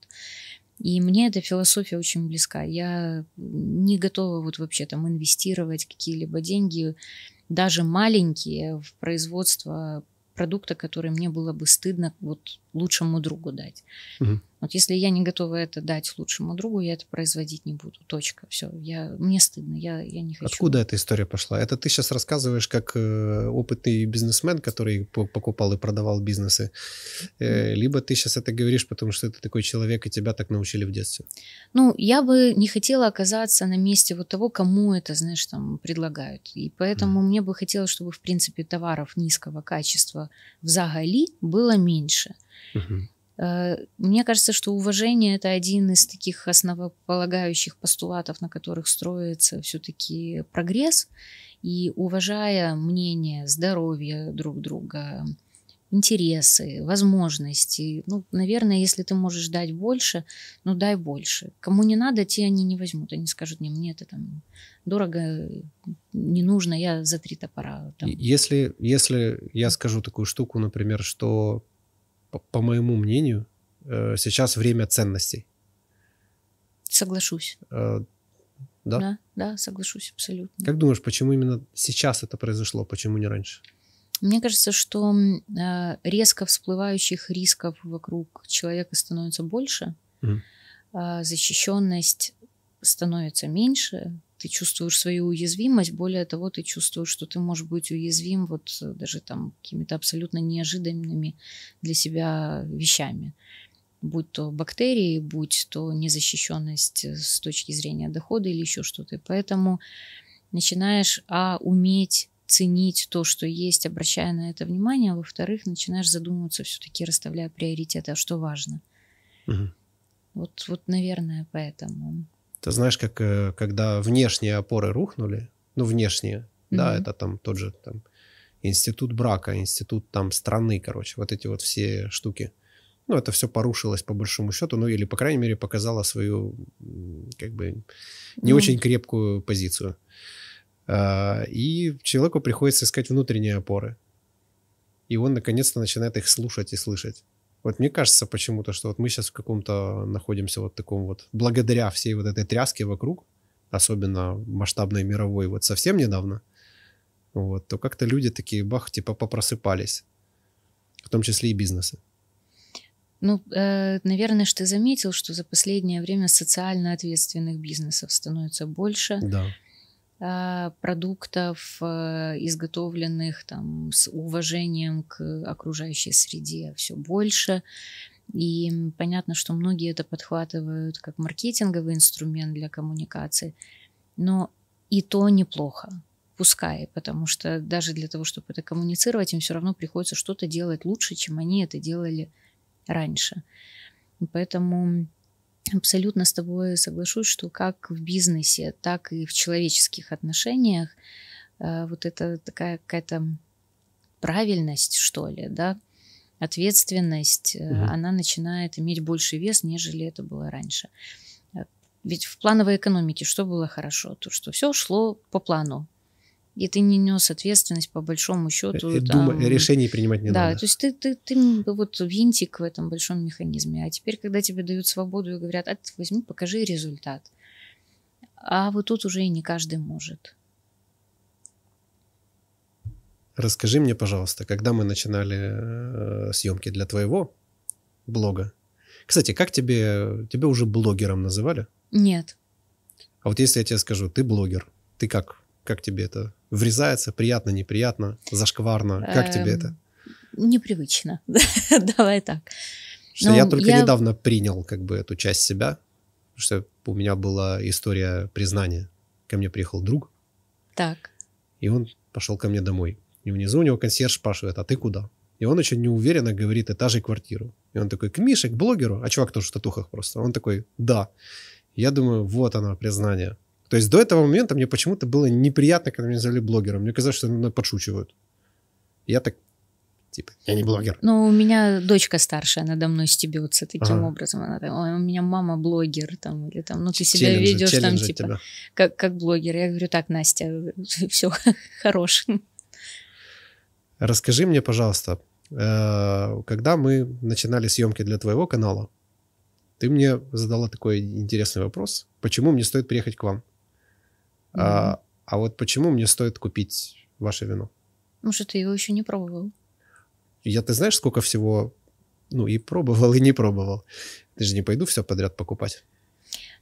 И мне эта философия очень близка. Я не готова вот вообще там инвестировать какие-либо деньги, даже маленькие, в производство продукта, который мне было бы стыдно вот лучшему другу дать. Угу. Вот если я не готова это дать лучшему другу, я это производить не буду. Точка. Все. Я, мне стыдно, я, я не хочу. Откуда эта история пошла? Это ты сейчас рассказываешь как э, опытный бизнесмен, который покупал и продавал бизнесы. Э, Либо ты сейчас это говоришь, потому что ты такой человек, и тебя так научили в детстве. Ну, я бы не хотела оказаться на месте вот того, кому это, знаешь, там предлагают. И поэтому mm. мне бы хотелось, чтобы, в принципе, товаров низкого качества в Загали было меньше. Mm-hmm. Э, мне кажется, что уважение это один из таких основополагающих постулатов, на которых строится все-таки прогресс. И уважая мнение, здоровье друг друга, интересы, возможности. Ну, наверное, если ты можешь дать больше, ну дай больше. Кому не надо, те они не возьмут. Они скажут, мне, мне это там дорого, не нужно, я за три топора. Там. Если, если я скажу такую штуку, например, что по, моему мнению, э, сейчас время ценностей. Соглашусь. Э, да? Да, да, соглашусь абсолютно. Как думаешь, почему именно сейчас это произошло, почему не раньше? Мне кажется, что э, резко всплывающих рисков вокруг человека становится больше, mm. защищенность становится меньше, ты чувствуешь свою уязвимость, более того, ты чувствуешь, что ты можешь быть уязвим вот э, даже там какими-то абсолютно неожиданными для себя вещами. Будь то бактерии, будь то незащищенность э, с точки зрения дохода или еще что-то. поэтому начинаешь, а, уметь ценить то, что есть, обращая на это внимание, а во-вторых, начинаешь задумываться все-таки, расставляя приоритеты, а что важно. Угу. Вот, вот, наверное, поэтому. Ты знаешь, как э, когда внешние опоры рухнули, ну, внешние, mm-hmm. да, это там тот же там, институт брака, институт там страны, короче, вот эти вот все штуки. Ну, это все порушилось по большому счету, ну, или, по крайней мере, показало свою, как бы, не mm-hmm. очень крепкую позицию. А, и человеку приходится искать внутренние опоры. И он, наконец-то, начинает их слушать и слышать. Вот мне кажется почему-то, что вот мы сейчас в каком-то находимся вот таком вот, благодаря всей вот этой тряске вокруг, особенно масштабной мировой, вот совсем недавно, вот, то как-то люди такие, бах, типа попросыпались, в том числе и бизнесы. Ну, э, наверное, что ты заметил, что за последнее время социально ответственных бизнесов становится больше. Да. А, продуктов, э, изготовленных там, с уважением к окружающей среде все больше. И понятно, что многие это подхватывают как маркетинговый инструмент для коммуникации, но и то неплохо, пускай, потому что даже для того, чтобы это коммуницировать, им все равно приходится что-то делать лучше, чем они это делали раньше. Поэтому Абсолютно с тобой соглашусь, что как в бизнесе, так и в человеческих отношениях э, вот это такая какая-то правильность, что ли, да, ответственность, угу. она начинает иметь больше вес, нежели это было раньше. Э, ведь в плановой экономике что было хорошо? То, что все шло по плану и ты не нес ответственность по большому счету. Дума, э, э, там, решений принимать не да, надо. Да, то есть ты, ты, ты вот винтик в этом большом механизме. А теперь, когда тебе дают свободу и говорят, а ты возьми, покажи результат. А вот тут уже и не каждый может. Расскажи мне, пожалуйста, когда мы начинали э, съемки для твоего блога. Кстати, как тебе, тебя уже блогером называли? Нет. А вот если я тебе скажу, ты блогер, ты как как тебе это? Врезается? Приятно, неприятно? Зашкварно? Как тебе эм, это? Непривычно. Давай так. Что я ну, только недавно принял как бы эту часть себя, что у меня была история признания. Ко мне приехал друг. Так. И он пошел ко мне домой. И внизу у него консьерж спрашивает, а ты куда? И он очень неуверенно говорит этажи квартиру. И он такой, к Мише, к блогеру. А чувак тоже в татухах просто. Он такой, да. Я думаю, вот оно, признание. То есть до этого момента мне почему-то было неприятно, когда меня звали блогером. Мне казалось, что меня подшучивают. Я так, типа, я не блогер. Ну, у меня дочка старшая надо мной стебется таким ага. образом. Она там, у меня мама блогер, там, или там, ну, ты себя челленджи, ведешь челленджи там, типа, как, как блогер. Я говорю, так, Настя, все, хорош. Расскажи мне, пожалуйста, э, когда мы начинали съемки для твоего канала, ты мне задала такой интересный вопрос. Почему мне стоит приехать к вам? А, а вот почему мне стоит купить ваше вино? Потому что ты его еще не пробовал? Я, ты знаешь, сколько всего, ну, и пробовал, и не пробовал. Ты же не пойду все подряд покупать.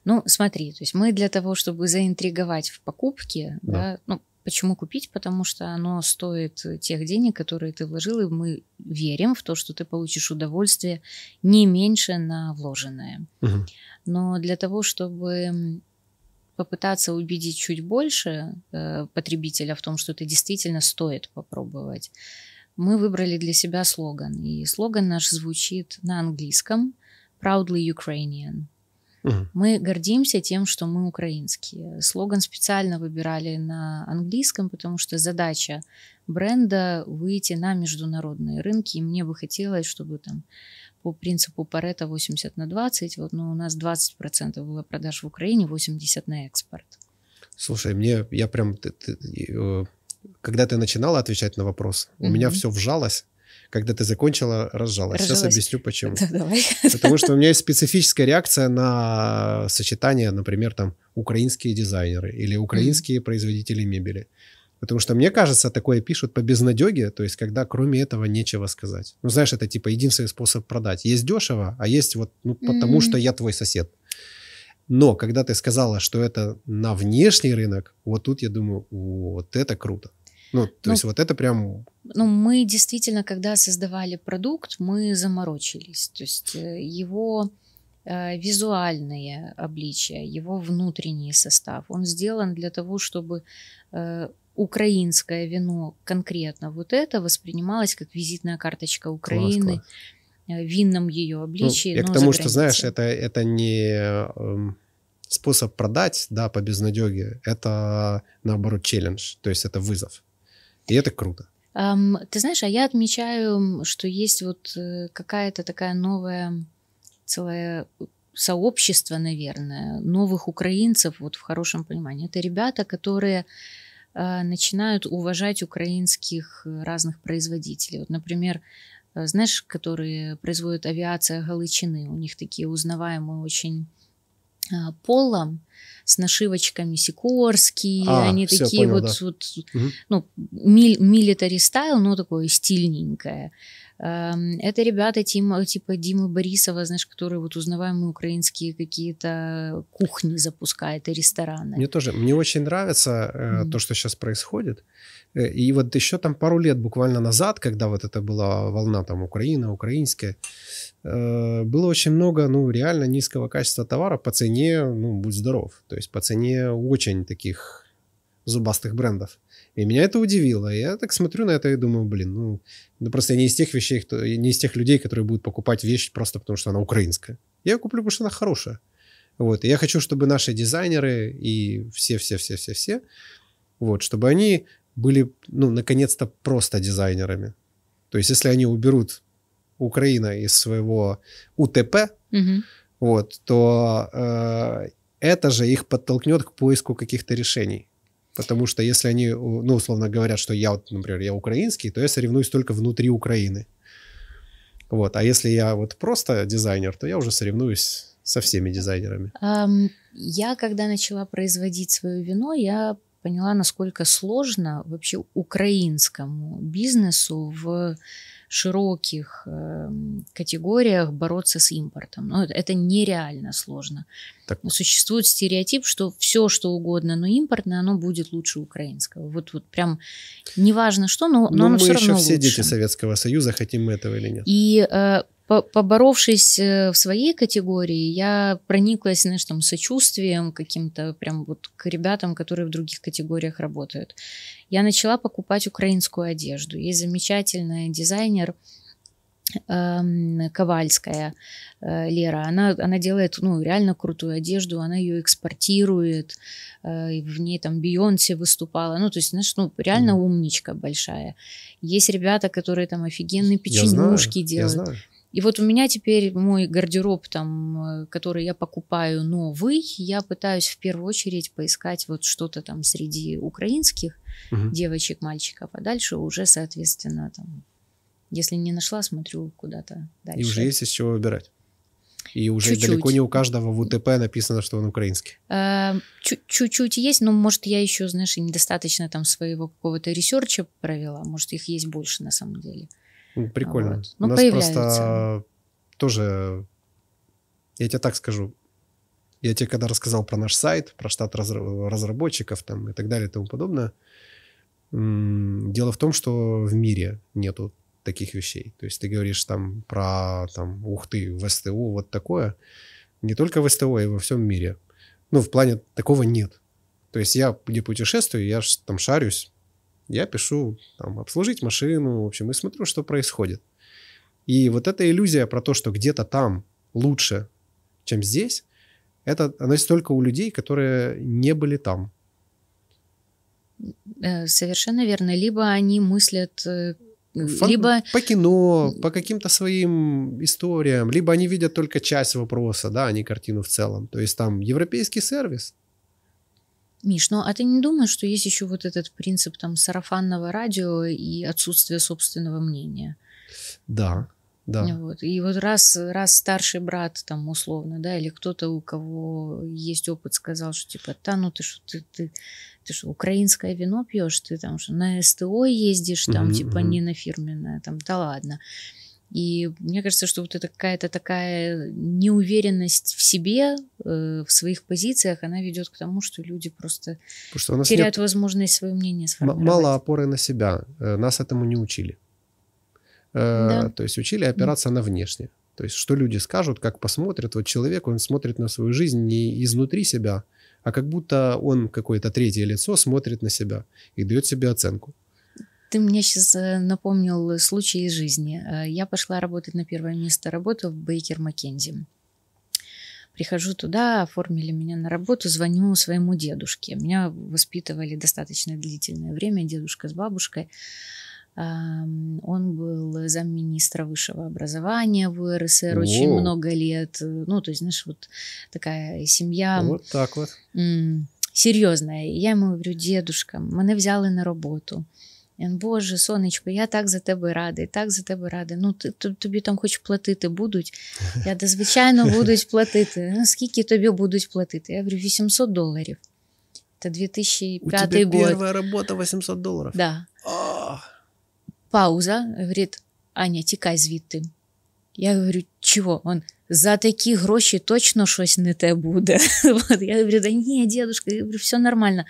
Ну, смотри, то есть мы для того, чтобы заинтриговать в покупке, да, да ну, Почему купить? Потому что оно стоит тех денег, которые ты вложил, и мы верим в то, что ты получишь удовольствие не меньше на вложенное. Угу. Но для того, чтобы попытаться убедить чуть больше э, потребителя в том, что это действительно стоит попробовать, мы выбрали для себя слоган. И слоган наш звучит на английском «Proudly Ukrainian». Мы гордимся тем, что мы украинские. Слоган специально выбирали на английском, потому что задача бренда выйти на международные рынки. И мне бы хотелось, чтобы там по принципу Парета 80 на 20. Вот, ну, у нас 20% было продаж в Украине, 80% на экспорт. Слушай, мне, я прям, ты, ты, э, когда ты начинала отвечать на вопрос, mm-hmm. у меня все вжалось, когда ты закончила, разжалась. разжалась. Сейчас объясню, почему. Да, давай. Потому что у меня есть специфическая реакция на сочетание, например, там, украинские дизайнеры или украинские mm-hmm. производители мебели. Потому что, мне кажется, такое пишут по безнадеге, то есть когда кроме этого нечего сказать. Ну, знаешь, это типа единственный способ продать. Есть дешево, а есть вот ну, потому mm-hmm. что я твой сосед. Но когда ты сказала, что это на внешний рынок, вот тут я думаю, вот это круто. Ну, то ну, есть вот это прям... Ну, мы действительно, когда создавали продукт, мы заморочились. То есть э, его э, визуальное обличие, его внутренний состав, он сделан для того, чтобы э, украинское вино конкретно вот это воспринималось как визитная карточка Украины, класс, э, винном ее ну, обличии. Ну, я к тому, что знаешь, это это не эм, способ продать, да, по безнадеге, это наоборот челлендж, то есть это вызов, и это круто. Um, ты знаешь, а я отмечаю, что есть вот э, какая-то такая новая целая э, сообщество, наверное, новых украинцев, вот в хорошем понимании. Это ребята, которые а, начинают уважать украинских э, разных производителей. Вот, например, э, знаешь, которые производят авиация Галычины, у них такие узнаваемые очень а, полом с нашивочками Сикорский, а, они все, такие понял, вот, да. вот угу. ну, милитари стайл, но такое стильненькое. Эм, это ребята тима, типа Димы Борисова, знаешь, которые вот узнаваемые украинские какие-то кухни запускают и рестораны. Мне тоже, мне очень нравится mm-hmm. то, что сейчас происходит. Э, и вот еще там пару лет буквально назад, когда вот это была волна там Украина, украинская, э, было очень много, ну, реально низкого качества товара по цене, ну, будь здоров. То есть по цене очень таких зубастых брендов. И меня это удивило. Я так смотрю на это и думаю, блин, ну, ну просто я не из тех вещей, кто, не из тех людей, которые будут покупать вещь просто потому, что она украинская. Я куплю, потому что она хорошая. Вот. И я хочу, чтобы наши дизайнеры и все-все-все-все-все, вот, чтобы они были, ну, наконец-то просто дизайнерами. То есть, если они уберут Украина из своего УТП, угу. вот, то э, это же их подтолкнет к поиску каких-то решений. Потому что если они, ну, условно говорят, что я, вот, например, я украинский, то я соревнуюсь только внутри Украины. Вот. А если я вот просто дизайнер, то я уже соревнуюсь со всеми дизайнерами. Я, когда начала производить свое вино, я поняла, насколько сложно вообще украинскому бизнесу в широких эм, категориях бороться с импортом. Но ну, это, нереально сложно. Так. Существует стереотип, что все, что угодно, но импортное, оно будет лучше украинского. Вот, вот прям неважно что, но, но, но ну, оно мы все еще все дети Советского Союза, хотим мы этого или нет. И э, поборовшись э, в своей категории, я прониклась, знаешь, там, сочувствием каким-то прям вот к ребятам, которые в других категориях работают. Я начала покупать украинскую одежду. Есть замечательная дизайнер, эм, Ковальская э, Лера, она, она делает ну, реально крутую одежду, она ее экспортирует, э, в ней там Бейонсе выступала, ну, то есть, знаешь, ну, реально умничка большая. Есть ребята, которые там офигенные печенюшки я знаю, делают. Я знаю. И вот у меня теперь мой гардероб, там, э, который я покупаю новый, я пытаюсь в первую очередь поискать вот что-то там среди украинских угу. девочек, мальчиков, а дальше уже, соответственно, там, если не нашла, смотрю куда-то дальше. И уже есть из чего выбирать. И уже чуть-чуть. далеко не у каждого в УТП написано, что он украинский. Эм, чуть-чуть есть, но, может, я еще, знаешь, недостаточно там своего какого-то ресерча провела. Может, их есть больше на самом деле. Прикольно. Вот. Ну, У нас появляются. просто тоже, я тебе так скажу, я тебе когда рассказал про наш сайт, про штат разработчиков там и так далее и тому подобное, дело в том, что в мире нету таких вещей. То есть ты говоришь там про, там, ух ты, в СТО вот такое. Не только в СТО, а и во всем мире. Ну, в плане такого нет. То есть я где путешествую, я там шарюсь, я пишу там, обслужить машину, в общем, и смотрю, что происходит. И вот эта иллюзия про то, что где-то там лучше, чем здесь, это она есть только у людей, которые не были там. Э, совершенно верно. Либо они мыслят э, ну, Фан... либо по кино, по каким-то своим историям, либо они видят только часть вопроса, да, а не картину в целом. То есть там европейский сервис, Миш, ну а ты не думаешь, что есть еще вот этот принцип там сарафанного радио и отсутствие собственного мнения? Да, да. Вот. И вот раз, раз старший брат там условно, да, или кто-то, у кого есть опыт, сказал, что типа, да, ну ты что, ты, ты, ты что, украинское вино пьешь, ты там что, на СТО ездишь, там, mm-hmm. типа, не на фирменное, там, да ладно. И мне кажется, что вот это какая-то такая неуверенность в себе, э, в своих позициях, она ведет к тому, что люди просто что у нас теряют нет... возможность свое мнение сформировать. Мало опоры на себя. Э, нас этому не учили. Э, да. то есть учили опираться да. на внешнее. То есть что люди скажут, как посмотрят. Вот человек, он смотрит на свою жизнь не изнутри себя, а как будто он какое-то третье лицо смотрит на себя и дает себе оценку. Ты мне сейчас э, напомнил э, случай из жизни. Э, я пошла работать на первое место работы в Бейкер Маккензи. Прихожу туда, оформили меня на работу, звоню своему дедушке. Меня воспитывали достаточно длительное время, дедушка с бабушкой. Он был замминистра высшего образования в РСР О. очень много лет. Ну, то есть, знаешь, вот такая семья. Вот так вот. Серьезная. Я ему говорю, дедушка, меня взяли на работу. Боже, сонечко, я так за тебе радий, так за тебе радий. Ну, Тобі там хоч платити будуть. Я да, звичайно, будуть платити. Ну, Скільки тобі будуть платити? Я говорю, 800 доларів. Це 2005 У тебе год. Перша робота 800 доларів. Да. Пауза. Говорить, Аня, тікай звідти. Я говорю, чого? Он, за такі гроші точно щось не те буде. Я говорю, да ні, дедушка, я говорю, все нормально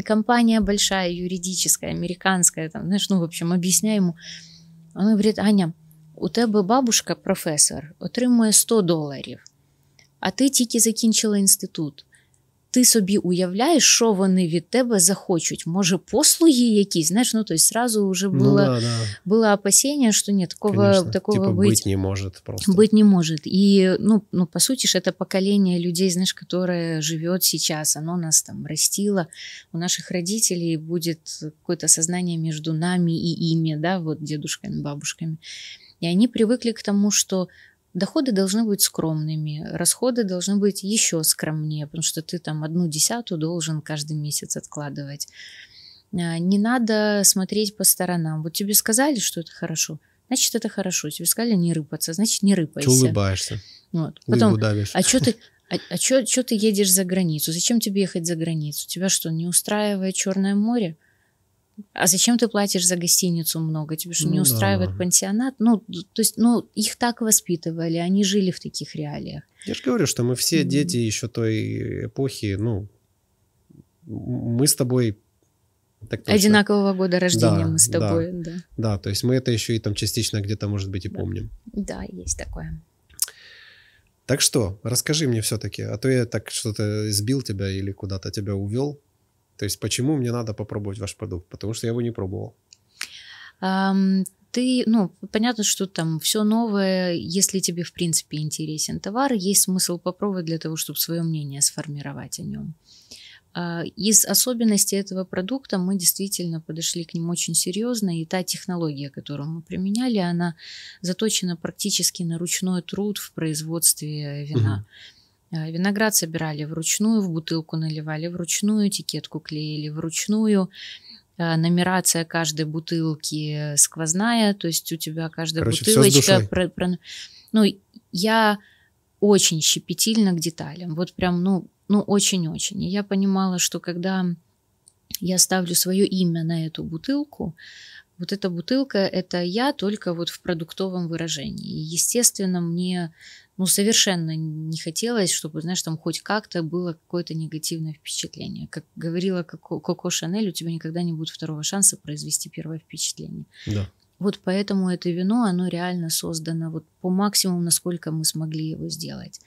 компания большая, юридическая, американская, там, знаешь, ну, в общем, объясняю ему. Вона говорить, Аня, у тебе бабушка, професор, отримує 100 доларів, а ти тільки закінчила інститут. ти собі уявляєш, що вони від тебе захочуть. Може, послуги якісь, знаєш, ну то есть сразу вже було, ну, да, да. було опасіння, що ні, такого, такого типа, быть, не может просто. Быть не может. И, ну, ну, по сути ж, это поколение людей, знаешь, которое живет сейчас, оно нас там растило, у наших родителей будет какое-то сознание между нами и ими, да, вот дедушками, бабушками. И они привыкли к тому, что доходы должны быть скромными, расходы должны быть еще скромнее, потому что ты там одну десятую должен каждый месяц откладывать. А, не надо смотреть по сторонам. Вот тебе сказали, что это хорошо, значит, это хорошо. Тебе сказали не рыпаться, значит, не рыпайся. Ты улыбаешься. Вот. Потом, а что ты, а, а что ты едешь за границу? Зачем тебе ехать за границу? Тебя что, не устраивает Черное море? А зачем ты платишь за гостиницу много? Тебе что, не ну, устраивает да. пансионат? Ну, то есть, ну, их так воспитывали, они жили в таких реалиях. Я же говорю, что мы все дети еще той эпохи, ну, мы с тобой так точно. Одинакового года рождения да, мы с тобой, да, да. Да, то есть мы это еще и там частично где-то, может быть, и да. помним. Да, есть такое. Так что, расскажи мне все-таки, а то я так что-то сбил тебя или куда-то тебя увел. То есть почему мне надо попробовать ваш продукт? Потому что я его не пробовал. Um ты, ну, понятно, что там все новое, если тебе, в принципе, интересен товар, есть смысл попробовать для того, чтобы свое мнение сформировать о нем. А, из особенностей этого продукта мы действительно подошли к ним очень серьезно, и та технология, которую мы применяли, она заточена практически на ручной труд в производстве вина. Угу. Э, виноград собирали вручную, в бутылку наливали вручную, этикетку клеили вручную. Э, нумерация каждой бутылки сквозная, то есть у тебя каждая Короче, бутылочка... Про, про... Ну, я очень щепетильна к деталям, вот прям, ну, ну очень-очень. И я понимала, что когда я ставлю свое имя на эту бутылку, вот эта бутылка – это я только вот в продуктовом выражении. И, естественно, мне ну, совершенно не хотелось, чтобы, знаешь, там хоть как-то было какое-то негативное впечатление. Как говорила Коко Шанель, у тебя никогда не будет второго шанса произвести первое впечатление. Да. Вот поэтому это вино, оно реально создано вот по максимуму, насколько мы смогли его сделать.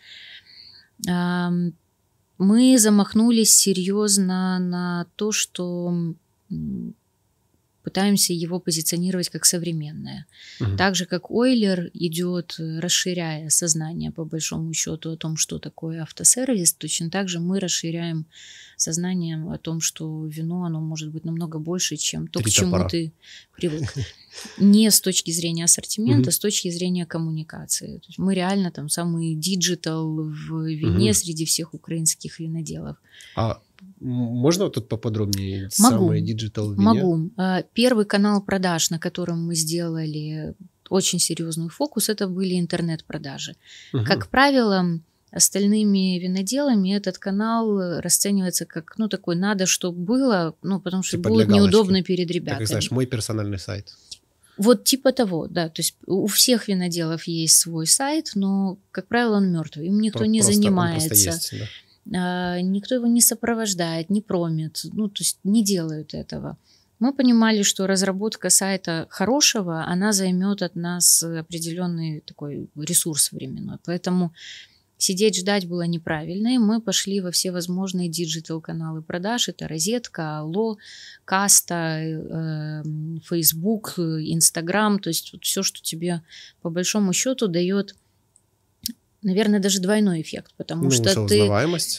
Мы замахнулись серьезно на то, что пытаемся его позиционировать как современное. Угу. Так же, как Ойлер идет, э, расширяя сознание, по большому счету, о том, что такое автосервис, точно так же мы расширяем сознание о том, что вино, оно может быть намного больше, чем то, Три к чему топора. ты привык. Не с точки зрения ассортимента, угу. с точки зрения коммуникации. То есть мы реально там самый диджитал в вине угу. среди всех украинских виноделов. А можно тут поподробнее Могу. самые диджитал Могу. А, первый канал продаж, на котором мы сделали очень серьезный фокус, это были интернет-продажи. Угу. Как правило, остальными виноделами этот канал расценивается как, ну, такой надо, чтобы было, ну, потому что типа будет неудобно перед ребятами. Как знаешь, мой персональный сайт. Вот типа того, да. То есть у всех виноделов есть свой сайт, но, как правило, он мертвый. Им никто Про- не занимается. есть, да. А, никто его не сопровождает, не промит, ну, то есть не делают этого. Мы понимали, что разработка сайта хорошего, она займет от нас определенный такой ресурс временной. Поэтому сидеть ждать было неправильно, и мы пошли во все возможные диджитал-каналы продаж. Это Розетка, Алло, Каста, Фейсбук, э, Инстаграм, эм, то есть вот все, что тебе по большому счету дает – наверное, даже двойной эффект, потому ну, что ты,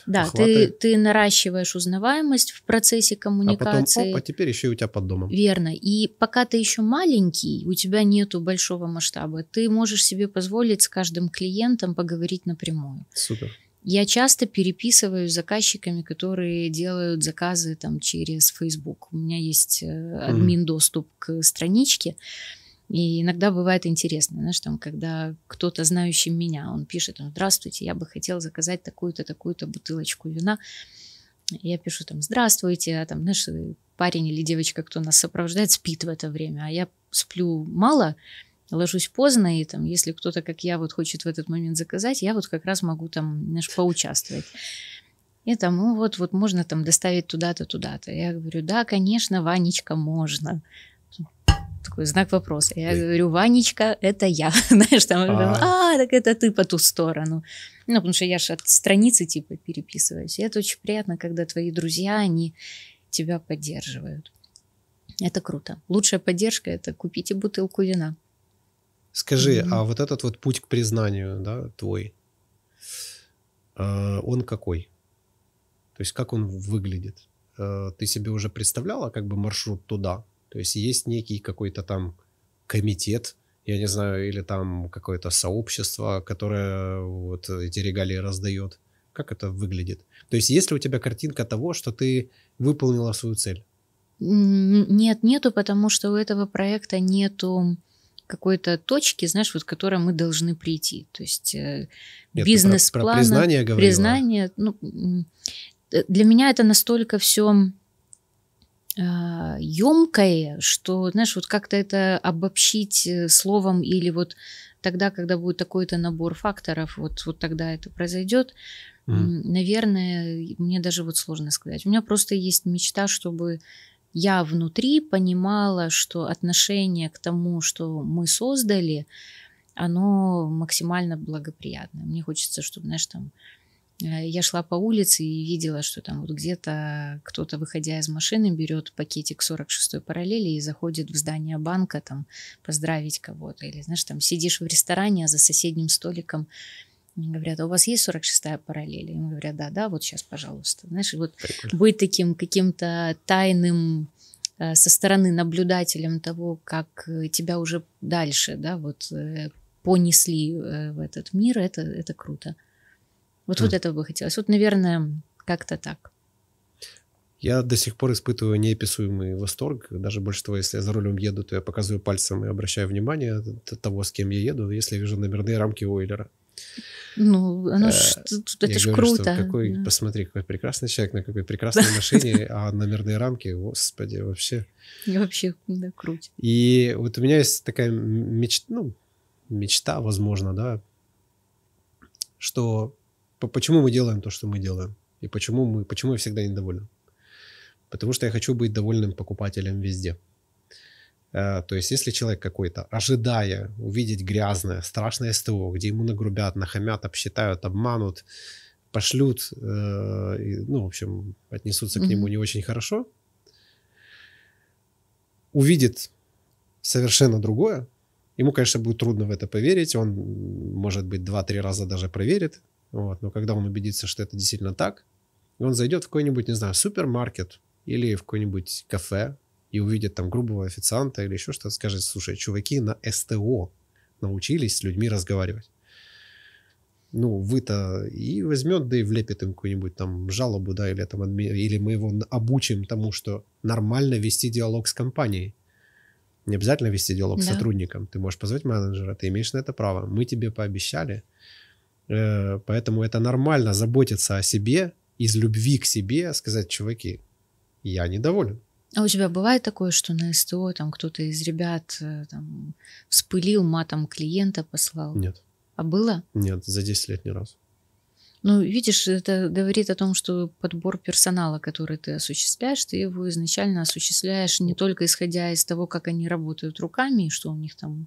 да, ты, ты наращиваешь узнаваемость в процессе коммуникации. А потом, оп, а теперь еще и у тебя под домом. Верно. И пока ты еще маленький, у тебя нету большого масштаба, ты можешь себе позволить с каждым клиентом поговорить напрямую. Супер. Я часто переписываю с заказчиками, которые делают заказы там через Facebook. У меня есть э, админ доступ к страничке. Mm и иногда бывает интересно, знаешь, там, когда кто-то, знающий меня, он пишет, он, «Ну, здравствуйте, я бы хотел заказать такую-то, такую-то бутылочку вина. Я пишу там, здравствуйте, а там, знаешь, э, парень или девочка, кто нас сопровождает, спит в это время, а я сплю мало, ложусь поздно, и там, если кто-то, как я, вот хочет в этот момент заказать, я вот как раз могу там, знаешь, поучаствовать. И там, ну вот, вот можно там доставить туда-то, туда-то. Я говорю, да, конечно, Ванечка, можно такой знак вопроса. Я Ой. говорю, Ванечка, это я. Знаешь, там, а, -а. а, так это ты по ту сторону. Ну, потому что я же от страницы типа переписываюсь. И это очень приятно, когда твои друзья, они тебя поддерживают. Это круто. Лучшая поддержка – это купите бутылку вина. Скажи, mm-hmm. а вот этот вот путь к признанию, да, твой, а, он какой? То есть как он выглядит? А, ты себе уже представляла как бы маршрут туда? То есть есть некий какой-то там комитет, я не знаю, или там какое-то сообщество, которое вот эти регалии раздает. Как это выглядит? То есть есть ли у тебя картинка того, что ты выполнила свою цель? Нет, нету, потому что у этого проекта нету какой-то точки, знаешь, вот к которой мы должны прийти. То есть э, бизнес-план, признание, говорила. признание. Ну, э, для меня это настолько все емкое, а, что, знаешь, вот как-то это обобщить э, словом или вот тогда, когда будет такой-то набор факторов, вот, вот тогда это произойдет. Mm. Наверное, мне даже вот сложно сказать. У меня просто есть мечта, чтобы я внутри понимала, что отношение к тому, что мы создали, оно максимально благоприятное. Мне хочется, чтобы, знаешь, там Э, я шла по улице и видела, что там вот где-то кто-то, выходя из машины, берет пакетик 46-й параллели и заходит в здание банка там поздравить кого-то. Или, знаешь, там сидишь в ресторане, а за соседним столиком говорят, а у вас есть 46-я параллель? Им говорят, да, да, вот сейчас, пожалуйста. Знаешь, вот Прикольно. быть таким каким-то тайным э, со стороны наблюдателем того, как э, тебя уже дальше, да, вот понесли в этот мир, это, это круто. Вот, mm. вот этого бы хотелось. Вот, наверное, как-то так. Я до сих пор испытываю неописуемый восторг. Даже больше того, если я за рулем еду, то я показываю пальцем и обращаю внимание того, с кем я еду, если я вижу номерные рамки Ойлера. Ну, оно ж, тут, э, это же круто. Что какой, да. Посмотри, какой прекрасный человек на какой прекрасной машине, а номерные рамки, господи, вообще. И вообще, да, круть. И вот у меня есть такая мечта, ну, мечта, возможно, да, что Типа, почему мы делаем то, что мы делаем? И почему, мы, почему я всегда недоволен? Потому что я хочу быть довольным покупателем везде. А, то есть, если человек какой-то, ожидая увидеть грязное, страшное СТО, где ему нагрубят, нахамят, обсчитают, обманут, пошлют, э, ну, в общем, отнесутся к нему не очень хорошо, увидит совершенно другое, ему, конечно, будет трудно в это поверить, он, может быть, два-три раза даже проверит, вот. Но когда он убедится, что это действительно так, он зайдет в какой-нибудь, не знаю, супермаркет или в какой-нибудь кафе и увидит там грубого официанта или еще что-то, скажет, слушай, чуваки на СТО научились с людьми разговаривать. Ну, вы-то и возьмет, да и влепит им какую-нибудь там жалобу, да, или, там, адми или мы его обучим тому, что нормально вести диалог с компанией. Не обязательно вести диалог да. с сотрудником. Ты можешь позвать менеджера, ты имеешь на это право. Мы тебе пообещали, Э, поэтому это нормально заботиться о себе, из любви к себе сказать, чуваки, я недоволен. А у тебя бывает такое, что на СТО там кто-то из ребят э, там, вспылил, матом клиента послал? Нет. А было? Нет, за 10 лет ни разу. Ну, видишь, это говорит о том, что подбор персонала, который ты осуществляешь, ты его изначально осуществляешь не только исходя из того, как они работают руками, и что у них там,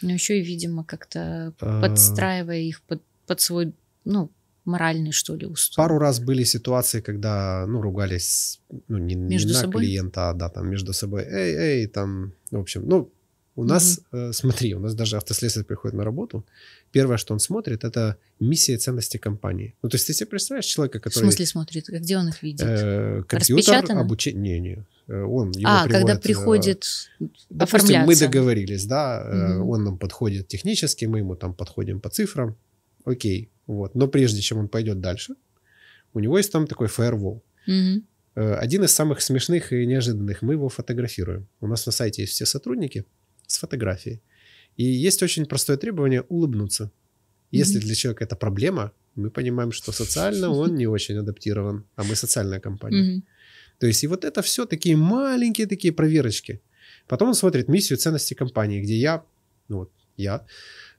но еще и, видимо, как-то а, подстраивая их под под свой, ну, моральный, что ли, устой. Пару раз были ситуации, когда, ну, ругались, ну, не, между не на клиента, а, да, там, между собой, эй, эй, там, в общем, ну, у угу. нас, э, смотри, у нас даже автослесарь приходит на работу, первое, что он смотрит, это миссия и ценности компании. Ну, то есть ты себе представляешь человека, который... В смысле смотрит? Где он их видит? Э, компьютер, обучение... Не, не. Э, он его а, приводит, когда э, приходит э, допустим, мы договорились, да, угу. он нам подходит технически, мы ему там подходим по цифрам, окей, вот. Но прежде чем он пойдет дальше, у него есть там такой фаервол. Угу. Один из самых смешных и неожиданных. Мы его фотографируем. У нас на сайте есть все сотрудники с фотографией. И есть очень простое требование улыбнуться. Если mm-hmm. для человека это проблема, мы понимаем, что социально он не очень адаптирован, а мы социальная компания. То есть и вот это все такие маленькие такие проверочки. Потом он смотрит миссию ценности компании, где я, ну вот я,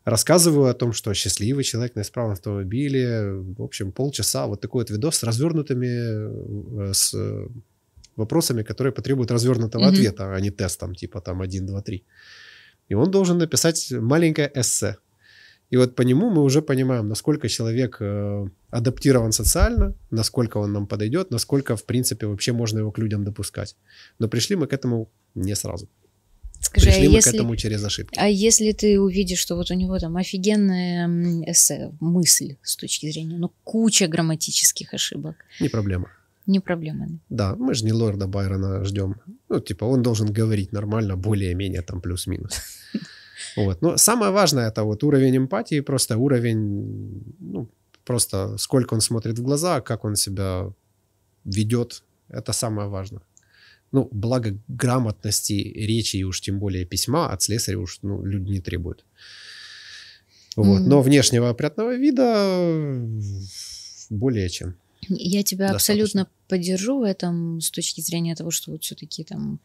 рассказываю о том, что счастливый человек на исправном автомобиле. В общем, полчаса вот такой вот видос с развернутыми, э, с э, вопросами, которые потребуют развернутого mm-hmm. ответа, а не тест там типа там 1, 2, 3. И он должен написать маленькое эссе. И вот по нему мы уже понимаем, насколько человек э, адаптирован социально, насколько он нам подойдет, насколько, в принципе, вообще можно его к людям допускать. Но пришли мы к этому не сразу. Скажи, а Пришли а мы если, к этому через ошибки. А если ты увидишь, что вот у него там офигенная эссе, мысль с точки зрения, ну, куча грамматических ошибок. Не проблема. Не проблема. Да, мы же не лорда Байрона ждем. Ну, типа, он должен говорить нормально, более-менее там плюс-минус. Вот. Но самое важное это вот уровень эмпатии, просто уровень, ну, просто сколько он смотрит в глаза, как он себя ведет. Это самое важное ну, благо грамотности речи и уж тем более письма от слесаря уж ну, люди не требуют. Вот. Но внешнего опрятного вида э, более чем. Я тебя абсолютно поддержу в этом с точки зрения того, что вот все-таки там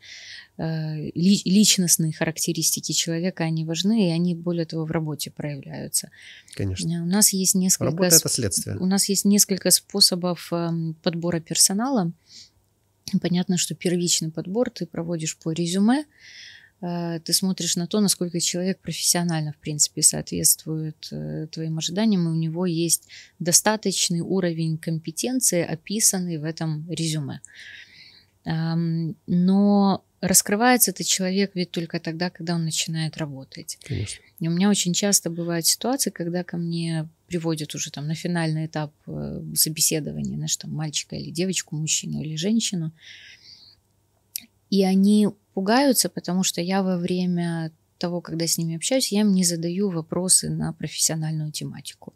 э, личностные характеристики человека, они важны, и они, более того, в работе проявляются. Конечно. Э, у нас есть несколько... Работа — это следствие. У нас есть несколько способов э, подбора персонала. Понятно, что первичный подбор ты проводишь по резюме, э, ты смотришь на то, насколько человек профессионально, в принципе, соответствует э, твоим ожиданиям, и у него есть достаточный уровень компетенции, описанный в этом резюме. Но раскрывается этот человек ведь только тогда, когда он начинает работать. Конечно. И у меня очень часто бывают ситуации, когда ко мне приводят уже там на финальный этап э, собеседования, знаешь, там мальчика или девочку, мужчину или женщину. И они пугаются, потому что я во время того, когда с ними общаюсь, я им не задаю вопросы на профессиональную тематику.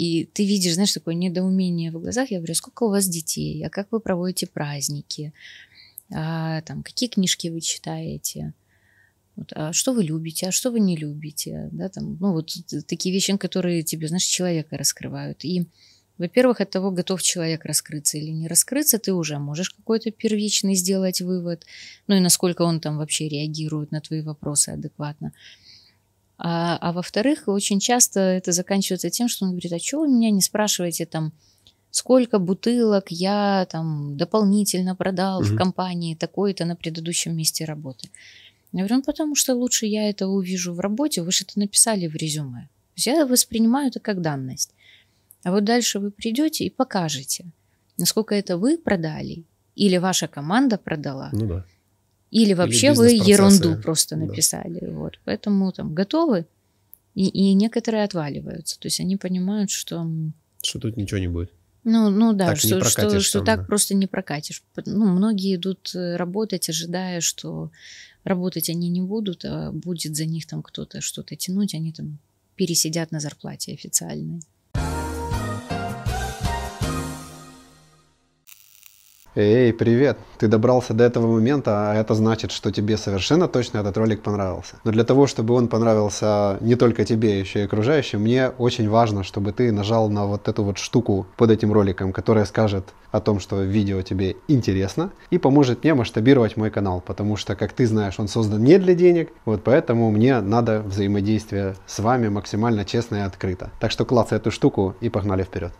И ты видишь, знаешь, такое недоумение в глазах. Я говорю, «А сколько у вас детей, а как вы проводите праздники, а, там, какие книжки вы читаете, вот, а что вы любите, а что вы не любите, да, там, ну, вот такие вещи, которые тебе, знаешь, человека раскрывают. И, во-первых, от того, готов человек раскрыться или не раскрыться, ты уже можешь какой-то первичный сделать вывод, ну и насколько он там вообще реагирует на твои вопросы адекватно. А, а во-вторых, очень часто это заканчивается тем, что он говорит, а чего вы меня не спрашиваете там, сколько бутылок я там дополнительно продал угу. в компании такой-то на предыдущем месте работы. Я говорю, ну потому что лучше я это увижу в работе, вы же это написали в резюме. Я воспринимаю это как данность. А вот дальше вы придете и покажете, насколько это вы продали, или ваша команда продала, ну да. или вообще или вы ерунду просто написали. Да. Вот. Поэтому там готовы, и, и некоторые отваливаются. То есть они понимают, что... Что тут ничего не будет. Ну, ну да, так что, что, там, что так просто не прокатишь. Ну, многие идут э, работать, ожидая, что работать они не будут, а будет за них там кто-то что-то тянуть, они там пересидят на зарплате официальной. Эй, привет! Ты добрался до этого момента, а это значит, что тебе совершенно точно этот ролик понравился. Но для того, чтобы он понравился не только тебе, еще и окружающим, мне очень важно, чтобы ты нажал на вот эту вот штуку под этим роликом, которая скажет о том, что видео тебе интересно и поможет мне масштабировать мой канал, потому что, как ты знаешь, он создан не для денег, вот поэтому мне надо взаимодействие с вами максимально честно и открыто. Так что клацай эту штуку и погнали вперед.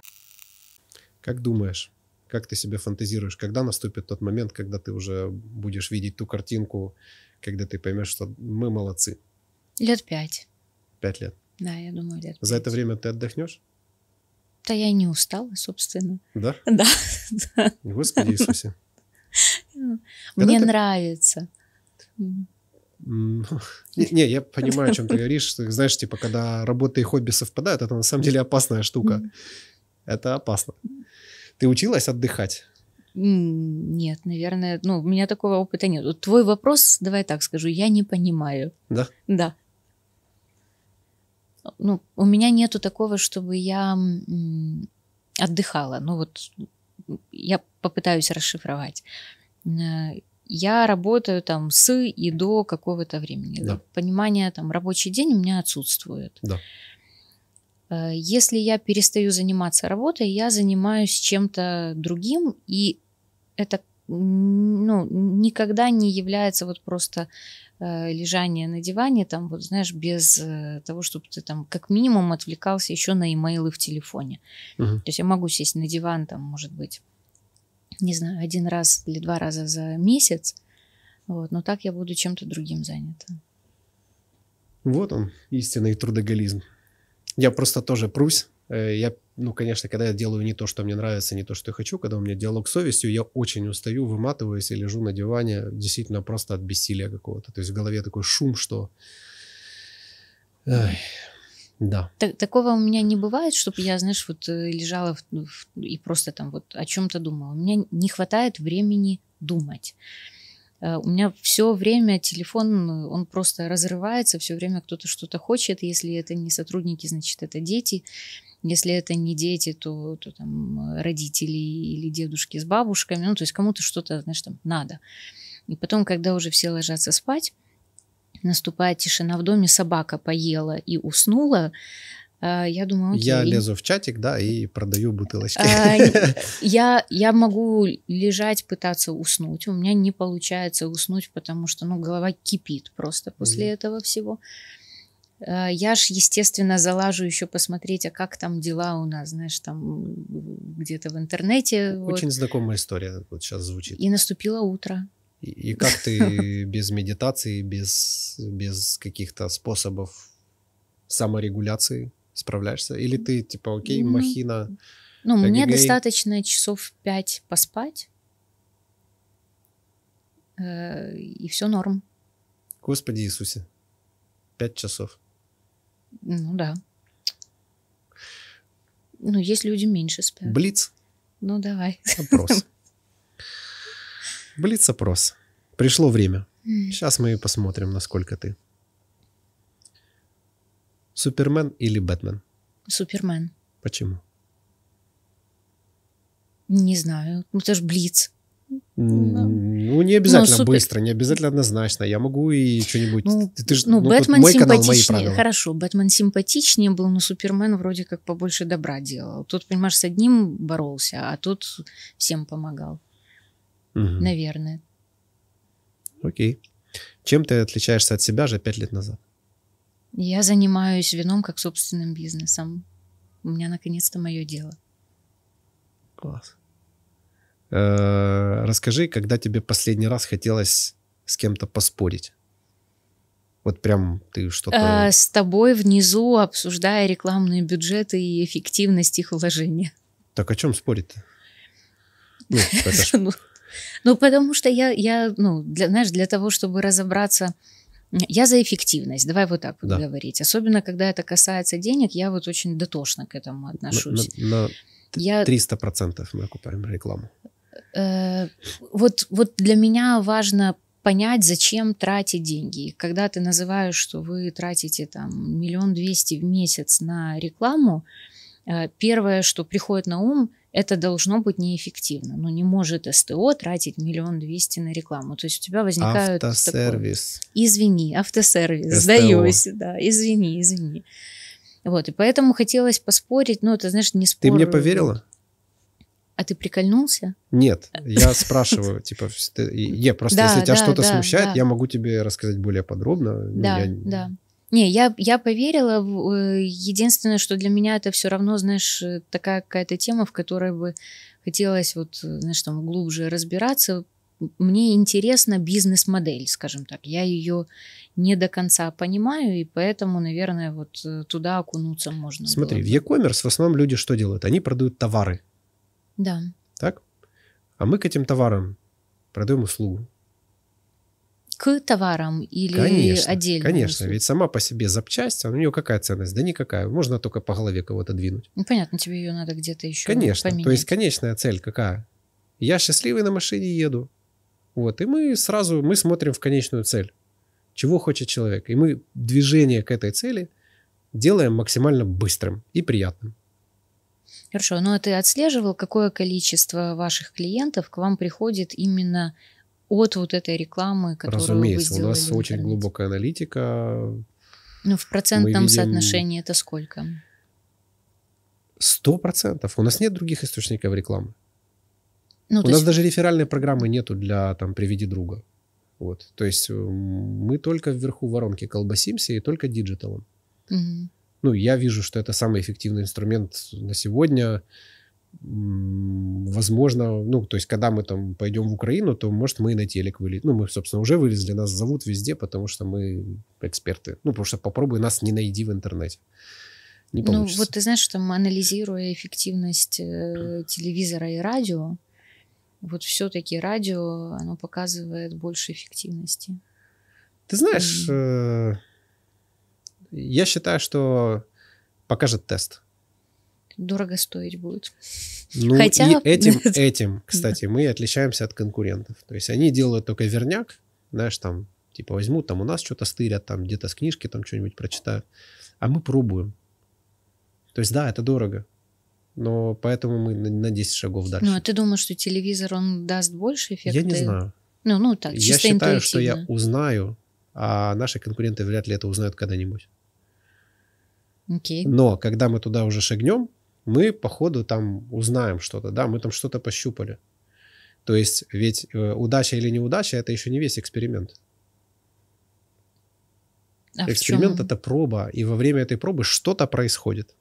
Как думаешь, как ты себе фантазируешь, когда наступит тот момент, когда ты уже будешь видеть ту картинку, когда ты поймешь, что мы молодцы? Лет пять. Пять лет? Да, я думаю, лет пять. За это время ты отдохнешь? Да я не устала, собственно. Да? Да. Господи Иисусе. Мне нравится. Ну, не, я понимаю, о чем ты говоришь. знаешь, типа, когда работа и хобби совпадают, это на самом деле опасная штука. Это опасно. Ты училась отдыхать? Нет, наверное, ну, у меня такого опыта нет. Твой вопрос, давай так скажу, я не понимаю. Да? Да. Ну, у меня нету такого, чтобы я отдыхала. Ну, вот я попытаюсь расшифровать. Э, я работаю там с и до какого-то времени. Да. Понимание там рабочий день у меня отсутствует. Да. Э, если я перестаю заниматься работой, я занимаюсь чем-то другим, и это ну, никогда не является вот просто э, лежание на диване, там, вот, знаешь, без э, того, чтобы ты там как минимум отвлекался еще на имейлы в телефоне. Угу. То есть я могу сесть на диван, там, может быть, не знаю, один раз или два раза за месяц, вот, но так я буду чем-то другим занята. Вот он, истинный трудоголизм. Я просто тоже прусь. Э, я, ну, конечно, когда я делаю не то, что мне нравится, не то, что я хочу, когда у меня диалог с совестью, я очень устаю, выматываюсь и лежу на диване действительно просто от бессилия какого-то. То есть в голове такой шум, что... Ой. Да. Так, такого у меня не бывает, чтобы я, знаешь, вот э, лежала в, ну, в, и просто там вот о чем-то думала. У меня не хватает времени думать. Э, у меня все время телефон, э, он просто разрывается, все время кто-то что-то хочет. Если это не сотрудники, значит, это дети. Если это не дети, то, то там э, родители или дедушки с бабушками. Ну, то есть кому-то что-то, знаешь, там надо. И потом, когда уже все ложатся спать, наступает тишина в доме, собака поела и уснула, а, я думаю, окей. Я лезу в чатик, да, и продаю бутылочки. А, я, я могу лежать, пытаться уснуть. У меня не получается уснуть, потому что, ну, голова кипит просто после mm этого всего. А, я ж, естественно, залажу еще посмотреть, а как там дела у нас, знаешь, там где-то в интернете. Очень вот. знакомая история вот сейчас звучит. И наступило утро. И, и как ты без медитации, без, без каких-то способов саморегуляции справляешься? Или ты, типа, окей, mm-hmm. махина... Ну, эгэгэй. мне достаточно часов пять поспать, э, и все норм. Господи Иисусе, пять часов. Ну да. Ну, есть люди меньше спят. Блиц? Ну, давай. Опрос. Блиц-опрос. Пришло время. Сейчас мы посмотрим, насколько ты Супермен или Бэтмен? Супермен. Почему? Не знаю. Ну, это же Блиц. Но... Ну, не ну, обязательно супер... быстро, не обязательно однозначно. Я могу и что-нибудь... Ну, ты, ж, ну, ну Бэтмен мой симпатичнее, канал, мои хорошо. Бэтмен симпатичнее был, но Супермен вроде как побольше добра делал. Тут, понимаешь, с одним боролся, а тут всем помогал. Угу. Наверное. Окей. Чем ты отличаешься от себя же пять лет назад? Я занимаюсь вином как собственным бизнесом. У меня наконец-то мое дело. Класс. Э, расскажи, когда тебе последний раз хотелось с кем-то поспорить? Вот прям ты что-то... Э, с тобой внизу, обсуждая рекламные бюджеты и эффективность их вложения. Так о чем спорить-то? Ну, ну, ну, потому что я, я ну, для, знаешь, для того, чтобы разобраться, я за эффективность, давай вот так вот да. говорить. Особенно, когда это касается денег, я вот очень дотошно к этому отношусь. На, на, на 300% я... мы окупаем рекламу. Э, вот, вот для меня важно понять, зачем тратить деньги. Когда ты называешь, что вы тратите там миллион двести в месяц на рекламу, э, первое, что приходит на ум, это должно быть неэффективно. Ну, не может СТО тратить миллион двести на рекламу. То есть у тебя возникают... Автосервис. Такой, извини, автосервис, СТО. сдаюсь, да, извини, извини. Вот, и поэтому хотелось поспорить, но ну, это, знаешь, не спор. Ты мне поверила? А ты прикольнулся? Нет, я спрашиваю, типа, я просто, если тебя что-то смущает, я могу тебе рассказать более подробно. Ну, да, да. Не, я, я поверила. Э, единственное, что для меня это все равно, знаешь, э, такая какая-то тема, в которой бы хотелось вот, знаешь, там глубже разбираться. Мне интересна бизнес-модель, скажем так. Я ее не до конца понимаю, и поэтому, наверное, вот э, туда окунуться можно. Смотри, было. в e-commerce в основном люди что делают? Они продают товары. Да. Так? А мы к этим товарам продаем услугу к товарам или конечно, отдельно? Конечно, ведь сама по себе запчасть, у нее какая ценность? Да никакая. Можно только по голове кого-то двинуть. Ну, понятно, тебе ее надо где-то еще Конечно, поменять. то есть конечная цель какая? Я счастливый на машине еду. Вот, и мы сразу, мы смотрим в конечную цель. Чего хочет человек. И мы движение к этой цели делаем максимально быстрым и приятным. Хорошо, ну а ты отслеживал, какое количество ваших клиентов к вам приходит именно от вот этой рекламы, которую Разумеется, вы сделали. у нас очень глубокая аналитика. Ну, в процентном видим... соотношении это сколько? Сто процентов. У нас нет других источников рекламы. Ну, у нас есть... даже реферальной программы нету для там приведи друга. Вот. То есть э, мы только вверху воронки колбасимся и только диджиталом. Угу. Ну, я вижу, что это самый эффективный инструмент на сегодня возможно, ну, то есть, когда мы там пойдем в Украину, то, может, мы и на телек вылезем. Ну, мы, собственно, уже вылезли, нас зовут везде, потому что мы эксперты. Ну, потому что попробуй нас не найди в интернете. Не Ну, вот ты знаешь, что анализируя эффективность э, телевизора и радио, вот все-таки радио, оно показывает больше эффективности. Ты знаешь, mm. э, я считаю, что покажет тест дорого стоить будет. Ну, Хотя... и этим, этим, кстати, мы отличаемся от конкурентов. То есть они делают только верняк, знаешь, там, типа возьмут, там у нас что-то стырят, там где-то с книжки там что-нибудь прочитают, а мы пробуем. То есть да, это дорого, но поэтому мы на 10 шагов дальше. Ну, а ты думаешь, что телевизор, он даст больше эффекта? Я не знаю. Ну, ну так, Чисто Я считаю, интуитивно. что я узнаю, а наши конкуренты вряд ли это узнают когда-нибудь. Окей. Okay. Но когда мы туда уже шагнем, мы по ходу там узнаем что-то, да, мы там что-то пощупали. То есть ведь э, удача или неудача это еще не весь эксперимент. А эксперимент это проба, и во время этой пробы что-то происходит.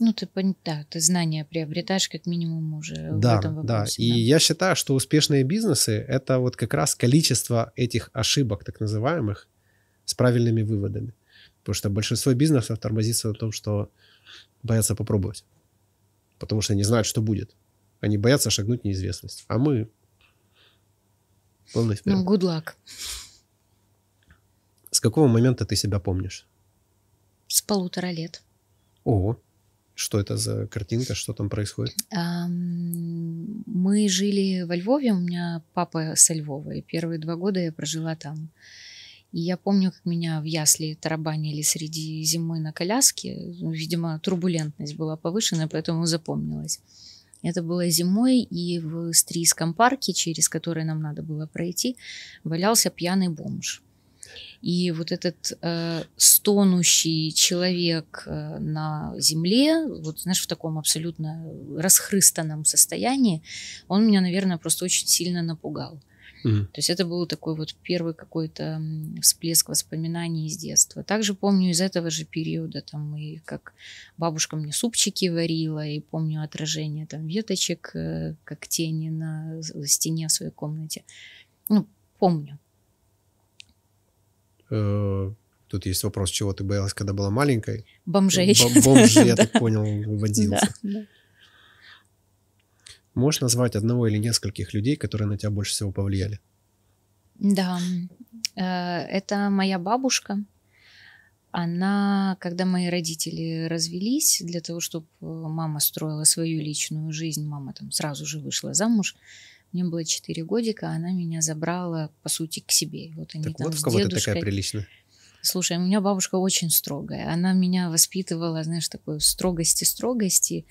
Ну, ты, да, ты знания приобретаешь как минимум уже да, в этом вопросе. Да, да. и я считаю, что успешные бизнесы – это вот как раз количество этих ошибок, так называемых, с правильными выводами. Потому что большинство бизнесов тормозится на том, что боятся попробовать. Потому что они знают, что будет. Они боятся шагнуть в неизвестность. А мы полны вперед. Ну, good luck. С какого момента ты себя помнишь? С полутора лет. О, что это за картинка, что там происходит? Мы жили во Львове, у меня папа со Львова, и первые два года я прожила там. И я помню, как меня в ясли тарабанили среди зимы на коляске. Ну, видимо, турбулентность была повышена, поэтому запомнилось. Это было зимой, и в Стрийском парке, через который нам надо было пройти, валялся пьяный бомж. И вот этот э, стонущий человек э, на земле, вот знаешь, в таком абсолютно расхрыстанном состоянии, он меня, наверное, просто очень сильно напугал. Mm-hmm. То есть это был такой вот первый какой-то всплеск воспоминаний из детства. Также помню из этого же периода, там, и как бабушка мне супчики варила, и помню отражение там веточек, э, как тени на стене в своей комнате. Ну, помню. Э, тут есть вопрос, чего ты боялась, когда была маленькой? Бомжей. Бомжей, я так понял, выводился. Можешь назвать одного или нескольких людей, которые на тебя больше всего повлияли? Да, э, это моя бабушка. Она, когда мои родители развелись, для того, чтобы э, мама строила свою личную жизнь, мама там сразу же вышла замуж, мне было 4 годика, она меня забрала, по сути, к себе. Вот они так там вот в кого дедушкой... ты такая приличная. Слушай, у меня бабушка очень строгая. Она меня воспитывала, знаешь, такой строгости-строгости. -строгости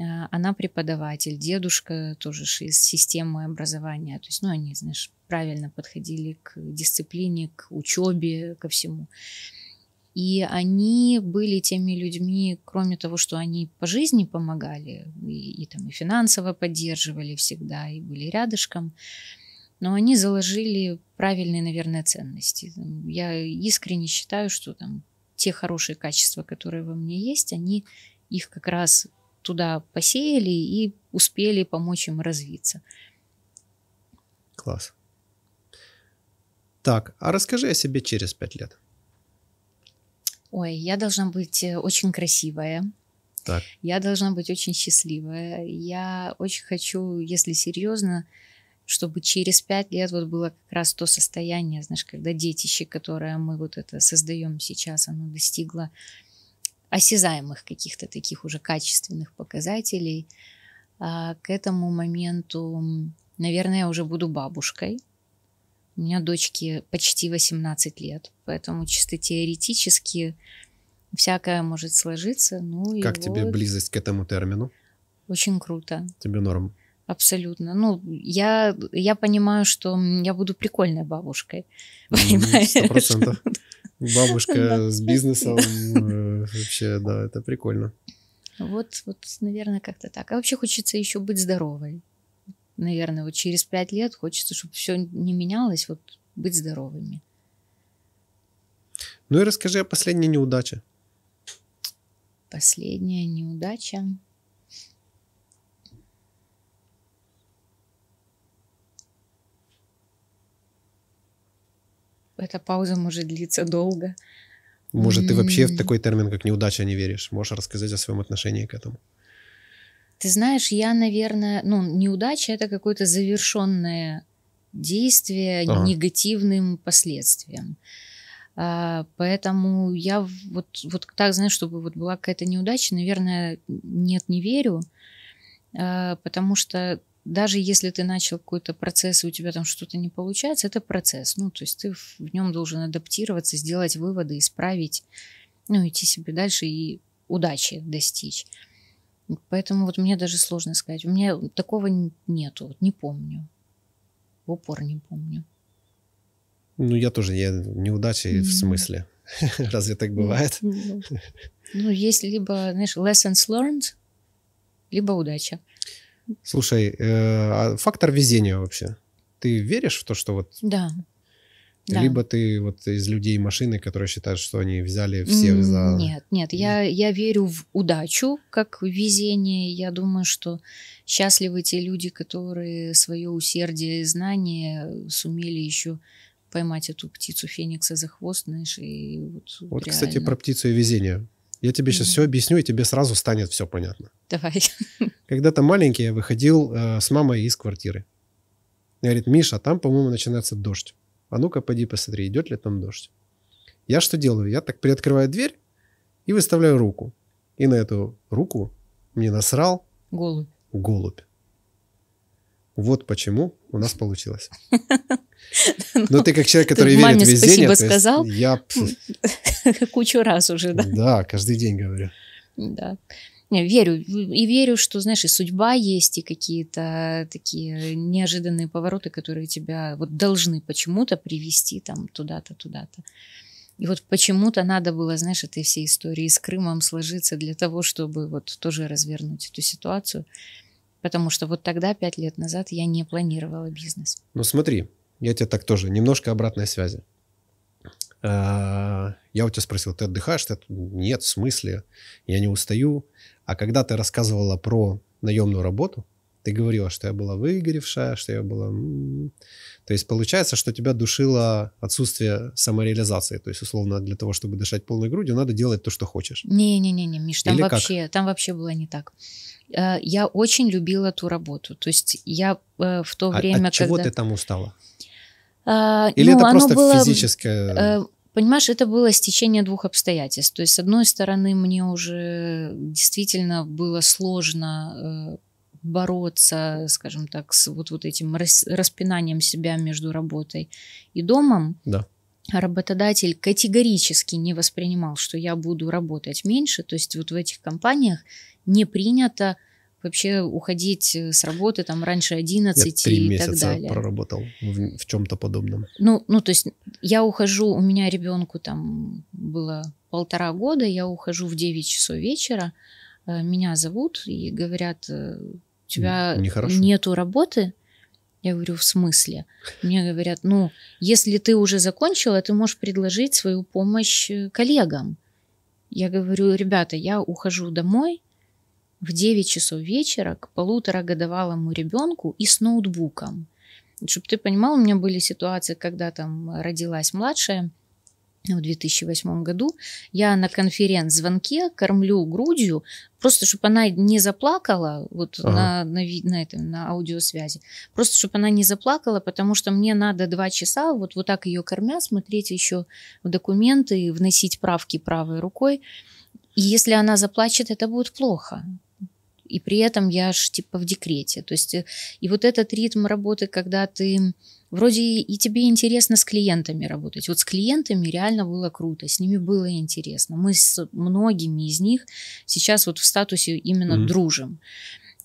а, она преподаватель, дедушка тоже из системы образования. То есть, ну, они, знаешь, правильно подходили к дисциплине, к учебе, ко всему. И они были теми людьми, кроме того, что они по жизни помогали, и, и там и финансово поддерживали всегда, и были рядышком, но они заложили правильные, наверное, ценности. Я искренне считаю, что там те хорошие качества, которые во мне есть, они их как раз туда посеяли и успели помочь им развиться. Класс. Так, а расскажи о себе через пять лет. Ой, я должна быть э, очень красивая. Так. Я должна быть очень счастливая. Я очень хочу, если серьезно, чтобы через пять лет вот было как раз то состояние, знаешь, когда детище, которое мы вот это создаем сейчас, оно достигло осязаемых каких-то таких уже качественных показателей. А к этому моменту, наверное, я уже буду бабушкой. У меня дочке почти 18 лет, поэтому чисто теоретически всякое может сложиться. Ну, как тебе вот... близость к этому термину? Очень круто. Тебе норм? Абсолютно. Ну, я, я понимаю, что я буду прикольной бабушкой. Понимаешь? Сто Бабушка с бизнесом. Э, вообще, да, это прикольно. Вот, вот, наверное, как-то так. А вообще хочется еще быть здоровой. Наверное, вот через пять лет хочется, чтобы все не менялось, вот быть здоровыми. Ну и расскажи о последней неудаче. Последняя неудача. эта пауза может длиться долго. Может, ты вообще в такой термин, как неудача, не веришь? Можешь рассказать о своем отношении к этому? Ты знаешь, я, наверное, ну, неудача это какое-то завершенное действие ага. негативным последствием. А, поэтому я вот, вот так, знаешь, чтобы вот была какая-то неудача, наверное, нет, не верю, а, потому что даже если ты начал какой-то процесс, и у тебя там что-то не получается, это процесс. Ну, то есть ты в нем должен адаптироваться, сделать выводы, исправить, ну, идти себе дальше и удачи достичь. Поэтому вот мне даже сложно сказать. У меня такого нету, вот не помню. В упор не помню. Ну, я тоже, я неудачи mm-hmm. в смысле. Разве так бывает? Ну, ну, ну, есть либо, знаешь, lessons learned, либо удача. Слушай, э, а фактор везения вообще. Ты веришь в то, что вот... Да. Да. Либо ты вот из людей машины, которые считают, что они взяли всех за... Нет, нет, я, я верю в удачу, как в везение. Я думаю, что счастливы те люди, которые свое усердие и знание сумели еще поймать эту птицу Феникса за хвост, знаешь, и вот... Вот, реально. кстати, про птицу и везение. Я тебе сейчас все объясню, и тебе сразу станет все понятно. Давай. Когда-то маленький я выходил э, с мамой из квартиры. Я говорит, Миша, а там, по-моему, начинается дождь. А ну-ка, пойди посмотри, идет ли там дождь. Я что делаю? Я так приоткрываю дверь и выставляю руку. И на эту руку мне насрал... Голубь. Голубь. Вот почему у нас получилось. Но ну, ты как человек, который верит в везение, спасибо сказал. Я кучу раз уже, да. Да, каждый день говорю. Да. Верю. И верю, что, знаешь, и судьба есть, и какие-то такие неожиданные повороты, которые тебя вот должны почему-то привести там туда-то, туда-то. И вот почему-то надо было, знаешь, этой всей истории с Крымом сложиться для того, чтобы вот тоже развернуть эту ситуацию. Потому что вот тогда, пять лет назад, я не планировала бизнес. Ну смотри, я тебе так тоже, немножко обратной связи. А, я у тебя спросил, ты отдыхаешь? Ты... Нет, в смысле? Я не устаю. А когда ты рассказывала про наемную работу, ты говорила, что я была выгоревшая, что я была... То есть получается, что тебя душило отсутствие самореализации. То есть, условно, для того, чтобы дышать полной грудью, надо делать то, что хочешь. Не-не-не, Миш, там вообще, там вообще было не так. Э, я очень любила ту работу. То есть я э, в то а время, а, от чего когда... ты там устала? А, Или ну, это просто было... физическое... Понимаешь, это было стечение двух обстоятельств. То есть, с одной стороны, мне уже действительно было сложно бороться, скажем так, с вот, вот этим распинанием себя между работой и домом, да. работодатель категорически не воспринимал, что я буду работать меньше. То есть вот в этих компаниях не принято вообще уходить с работы там раньше 11 я три и месяца так далее. проработал в, в чем-то подобном. Ну, ну, то есть я ухожу, у меня ребенку там было полтора года, я ухожу в 9 часов вечера, э, меня зовут и говорят, э, тебя Нехорошо. нету работы. Я говорю, в смысле? Мне говорят, ну, если ты уже закончила, ты можешь предложить свою помощь э, коллегам. Я говорю, ребята, я ухожу домой в 9 часов вечера к полутора годовалому ребенку и с ноутбуком. Чтобы ты понимал, у меня были ситуации, когда там родилась младшая – в 2008 году я на конференц-звонке кормлю грудью, просто чтобы она не заплакала вот ага. на, на, на, этом, на аудиосвязи, просто чтобы она не заплакала, потому что мне надо два часа вот, вот так ее кормя, смотреть еще в документы, вносить правки правой рукой. И если она заплачет, это будет плохо и при этом я ж типа в декрете. То есть э, и вот этот ритм работы, когда ты Вроде и тебе интересно с клиентами работать. Вот с клиентами реально было круто, с ними было интересно. Мы с многими из них сейчас вот в статусе именно mm-hmm. дружим.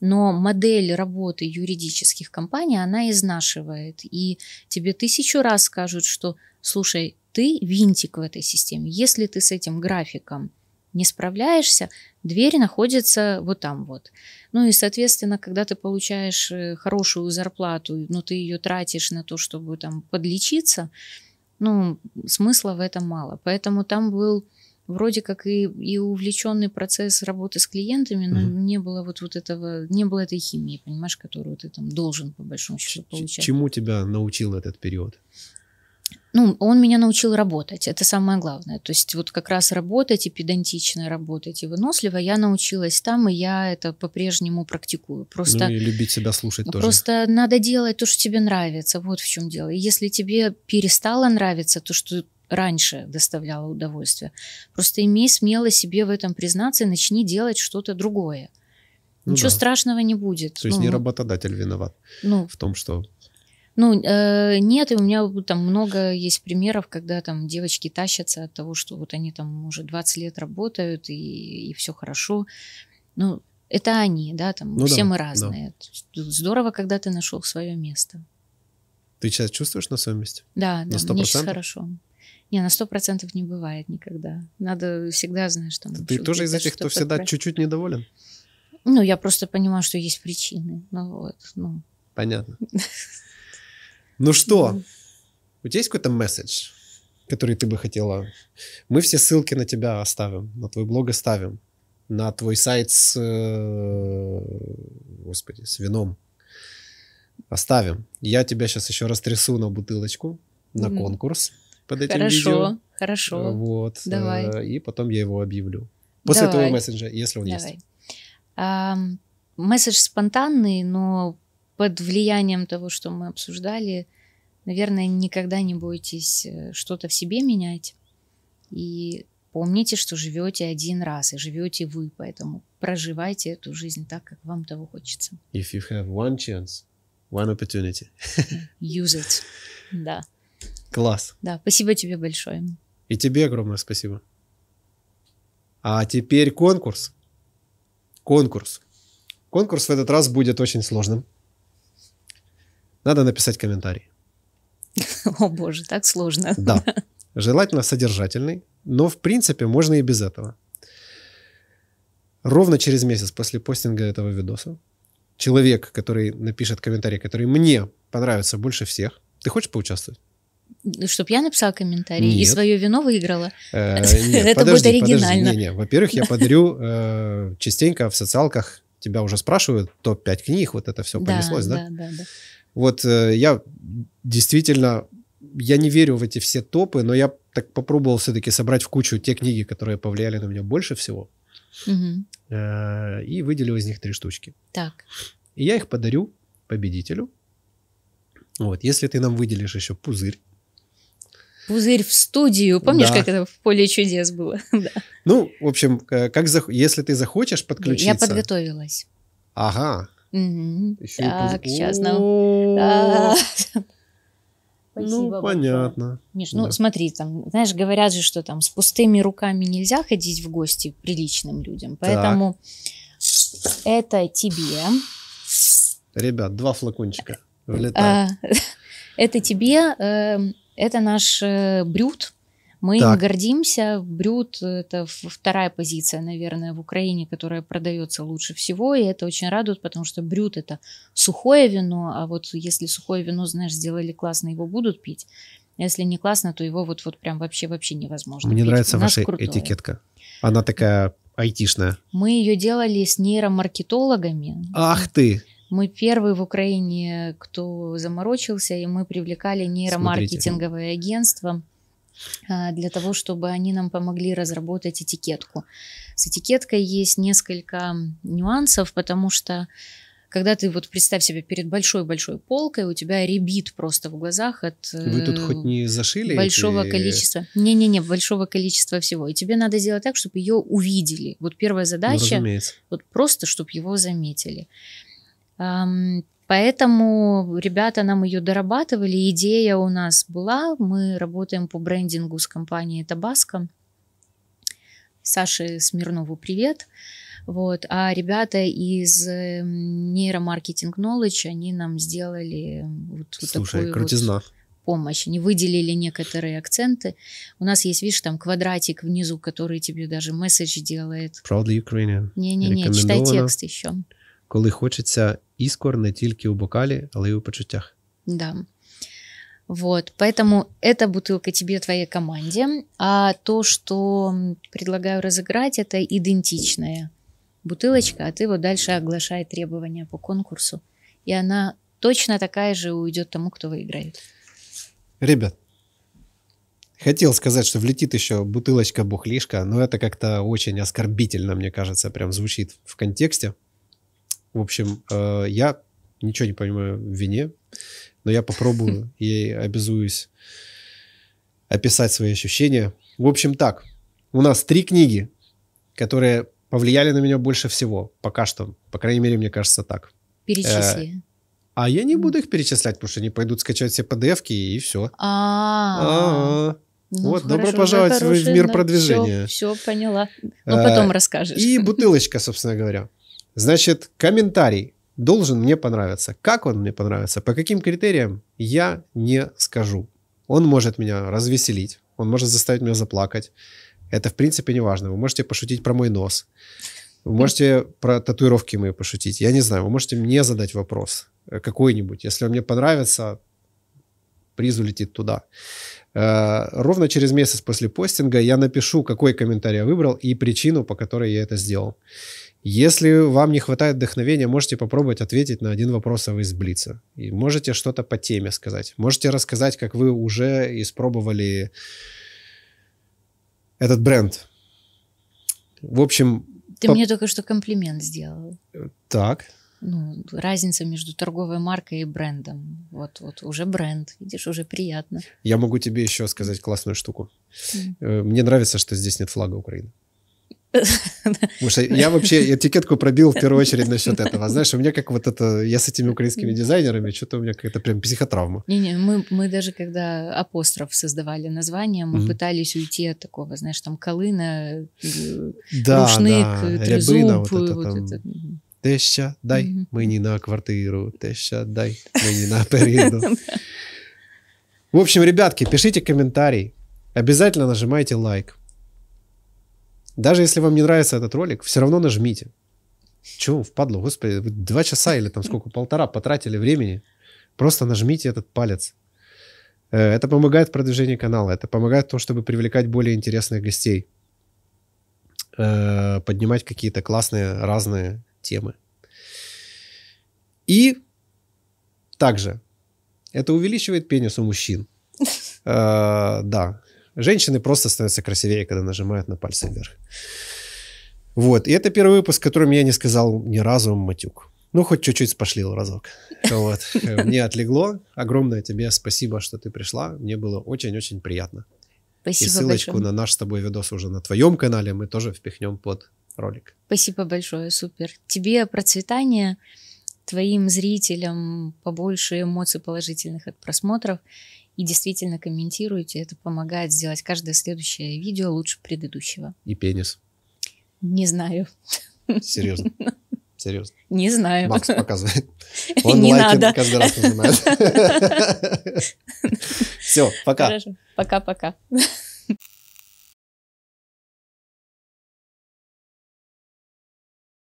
Но модель работы юридических компаний, она изнашивает. И тебе тысячу раз скажут, что, слушай, ты винтик в этой системе. Если ты с этим графиком не справляешься, Дверь находится вот там вот. Ну и, соответственно, когда ты получаешь э, хорошую зарплату, но ну, ты ее тратишь на то, чтобы там подлечиться, ну, смысла в этом мало. Поэтому там был вроде как и, и увлеченный процесс работы с клиентами, но mm не было вот, вот этого, не было этой химии, понимаешь, которую ты там должен по большому счету получать. Чему тебя научил этот период? Ну, он меня научил работать, это самое главное. То есть вот как раз работать и педантично работать, и выносливо я научилась там, и я это по-прежнему практикую. Просто, ну и любить себя слушать просто тоже. Просто надо делать то, что тебе нравится, вот в чем дело. И если тебе перестало нравиться то, что раньше доставляло удовольствие, просто имей смело себе в этом признаться и начни делать что-то другое. Ну Ничего да. страшного не будет. То есть ну, не ну. работодатель виноват ну, в том, что ну, э, нет, и у меня там много есть примеров, когда там девочки тащатся от того, что вот они там уже 20 лет работают и, и все хорошо. Ну, это они, да, там ну, все да, мы разные. Да. Здорово, когда ты нашел свое место. Ты сейчас чувствуешь на своем месте? Да, на да, 100%? мне сейчас хорошо. Не, на сто процентов не бывает никогда. Надо всегда, знать, что Ты тоже из этих, кто всегда чуть-чуть недоволен? Ну, я просто понимаю, что есть причины. Ну вот, ну. Понятно. Ну что, у тебя есть какой-то месседж, который ты бы хотела? Мы все ссылки на тебя оставим, на твой блог оставим, на твой сайт с... Э, господи, с вином оставим. Я тебя сейчас еще раз трясу на бутылочку, на mm конкурс под этим хорошо, видео. Хорошо, хорошо. Вот. Э, Давай. И потом я его объявлю. После Давай. этого месседжа, если он Давай. есть. А, месседж спонтанный, но под влиянием того, что мы обсуждали, наверное, никогда не бойтесь э, что-то в себе менять. И помните, что живете один раз, и живете вы, поэтому проживайте эту жизнь так, как вам того хочется. If you have one chance, one opportunity. Use it. Да. Класс. Да, спасибо тебе большое. И тебе огромное спасибо. А теперь конкурс. Конкурс. Конкурс в этот раз будет очень сложным надо написать комментарий. О боже, так сложно. Да. Желательно содержательный, но в принципе можно и без этого. Ровно через месяц после постинга этого видоса человек, который напишет комментарий, который мне понравится больше всех, ты хочешь поучаствовать? Ну, Чтобы я написал комментарий нет. и свое вино выиграла. Э, это будет оригинально. Во-первых, я подарю э, частенько в социалках тебя уже спрашивают топ-5 книг, вот это все да, понеслось, да? Да, да, да. Вот э, я действительно, я не верю в эти все топы, но я так попробовал все-таки собрать в кучу те книги, которые повлияли на меня больше всего. Угу. И выделил из них три штучки. Так. И я их подарю победителю. Вот, если ты нам выделишь еще пузырь. Пузырь в студию. Помнишь, да. как это в поле чудес было? да. Ну, в общем, как зах, если ты захочешь подключиться. Я подготовилась. Ага. Еще так, сейчас нам... Спасибо ну, ну понятно. Большое. Э, Миш, ну да. смотри, там, знаешь, говорят же, что там с пустыми руками нельзя ходить в гости приличным людям. Поэтому так. это тебе. Ребят, два флакончика. А, влетают. А, это тебе, эм, это наш э, брют мы так. им гордимся. Брют – это вторая позиция, наверное, в Украине, которая продается лучше всего, и это очень радует, потому что брют – это сухое вино, а вот если сухое вино, знаешь, сделали классно, его будут пить. А если не классно, то его вот, вот прям вообще-вообще невозможно Мне пить. нравится ваша крутое. этикетка. Она такая айтишная. Мы ее делали с нейромаркетологами. Ах ты! Мы первые в Украине, кто заморочился, и мы привлекали нейромаркетинговое Смотрите. агентство – а, для того, чтобы они нам помогли разработать этикетку. С этикеткой есть несколько нюансов, потому что когда ты вот представь себе перед большой-большой полкой, у тебя ребит просто в глазах от Вы тут э, хоть не зашили большого эти... количества. Не-не-не, большого количества всего. И тебе надо сделать так, чтобы ее увидели. Вот первая задача. Ну, разумеется. Вот просто, чтобы его заметили. Поэтому ребята нам ее дорабатывали. Идея у нас была. Мы работаем по брендингу с компанией Табаско. Саше Смирнову привет. Вот. А ребята из э, нейромаркетинг Knowledge, они нам сделали вот, вот Слушай, такую крутизна. Вот помощь. Они выделили некоторые акценты. У нас есть, видишь, там квадратик внизу, который тебе даже месседж делает. Proudly Ukrainian. Не-не-не, читай текст еще коли хочеться іскор не тільки у бокалі, але й у почуттях. Да. Вот, поэтому эта бутылка тебе, твоей команде. А то, что предлагаю разыграть, это идентичная бутылочка, а ты вот дальше оглашай требования по конкурсу. И она точно такая же уйдет тому, кто выиграет. Ребят, хотел сказать, что влетит еще бутылочка-бухлишка, но это как-то очень оскорбительно, мне кажется, прям звучит в контексте. В общем, э, я ничего не понимаю в вине, но я попробую и обязуюсь описать свои ощущения. В общем, так, у нас три книги, которые повлияли на меня больше всего пока что. По крайней мере, мне кажется так. Перечисли. А, а я не буду их перечислять, потому что они пойдут скачать все pdf и все. А. а. Ну, вот, хорошо, добро пожаловать в мир продвижения. Все, все поняла. Ну, а, потом расскажешь. И бутылочка, собственно говоря. Значит, комментарий должен мне понравиться. Как он мне понравится, по каким критериям, я не скажу. Он может меня развеселить, он может заставить меня заплакать. Это, в принципе, не важно. Вы можете пошутить про мой нос. Вы можете про татуировки мои пошутить. Я не знаю, вы можете мне задать вопрос э, какой-нибудь. Если он мне понравится, приз улетит туда. Э, ровно через месяц после постинга я напишу, какой комментарий я выбрал и причину, по которой я это сделал. Если вам не хватает вдохновения, можете попробовать ответить на один вопрос а вы из Блица. И можете что-то по теме сказать. Можете рассказать, как вы уже испробовали этот бренд. В общем... Ты по... мне только что комплимент сделал. Так. Ну, разница между торговой маркой и брендом. Вот, вот уже бренд, видишь, уже приятно. Я могу тебе еще сказать классную штуку. Mm. Мне нравится, что здесь нет флага Украины. Потому что я вообще этикетку пробил в первую очередь насчет этого. Знаешь, у меня как вот это... Я с этими украинскими дизайнерами, что-то у меня какая-то прям психотравма. Не-не, мы, мы даже когда апостроф создавали название, мы mm пытались уйти от такого, знаешь, там колына, э, да, рушник, да. Э, трезуб. Рябина, вот это, вот там... это. Теща, дай, mm-hmm. мы не на квартиру. Теща, дай, мы не на периоду. В общем, ребятки, пишите комментарий. Обязательно нажимайте лайк. Даже если вам не нравится этот ролик, все равно нажмите. Чего впадло, господи, вы два часа или там сколько, полтора потратили времени. Просто нажмите этот палец. Э, это помогает в продвижении канала, это помогает в том, чтобы привлекать более интересных гостей, э, поднимать какие-то классные разные темы. И также это увеличивает пенис у мужчин. Э, да, Женщины просто становятся красивее, когда нажимают на пальцы вверх. Вот. И это первый выпуск, которым я не сказал ни разу матюк. Ну, хоть чуть-чуть спошлил разок. Вот. Мне отлегло. Огромное тебе спасибо, что ты пришла. Мне было очень-очень приятно. Спасибо И ссылочку большое. на наш с тобой видос уже на твоем канале мы тоже впихнем под ролик. Спасибо большое, супер. Тебе процветания, твоим зрителям побольше эмоций положительных от просмотров и действительно комментируете. Это помогает сделать каждое следующее видео лучше предыдущего. И пенис. Не знаю. Серьезно? Серьезно? Не знаю. Макс показывает. Он Не надо. каждый раз нажимает. Все, пока. Хорошо, пока-пока.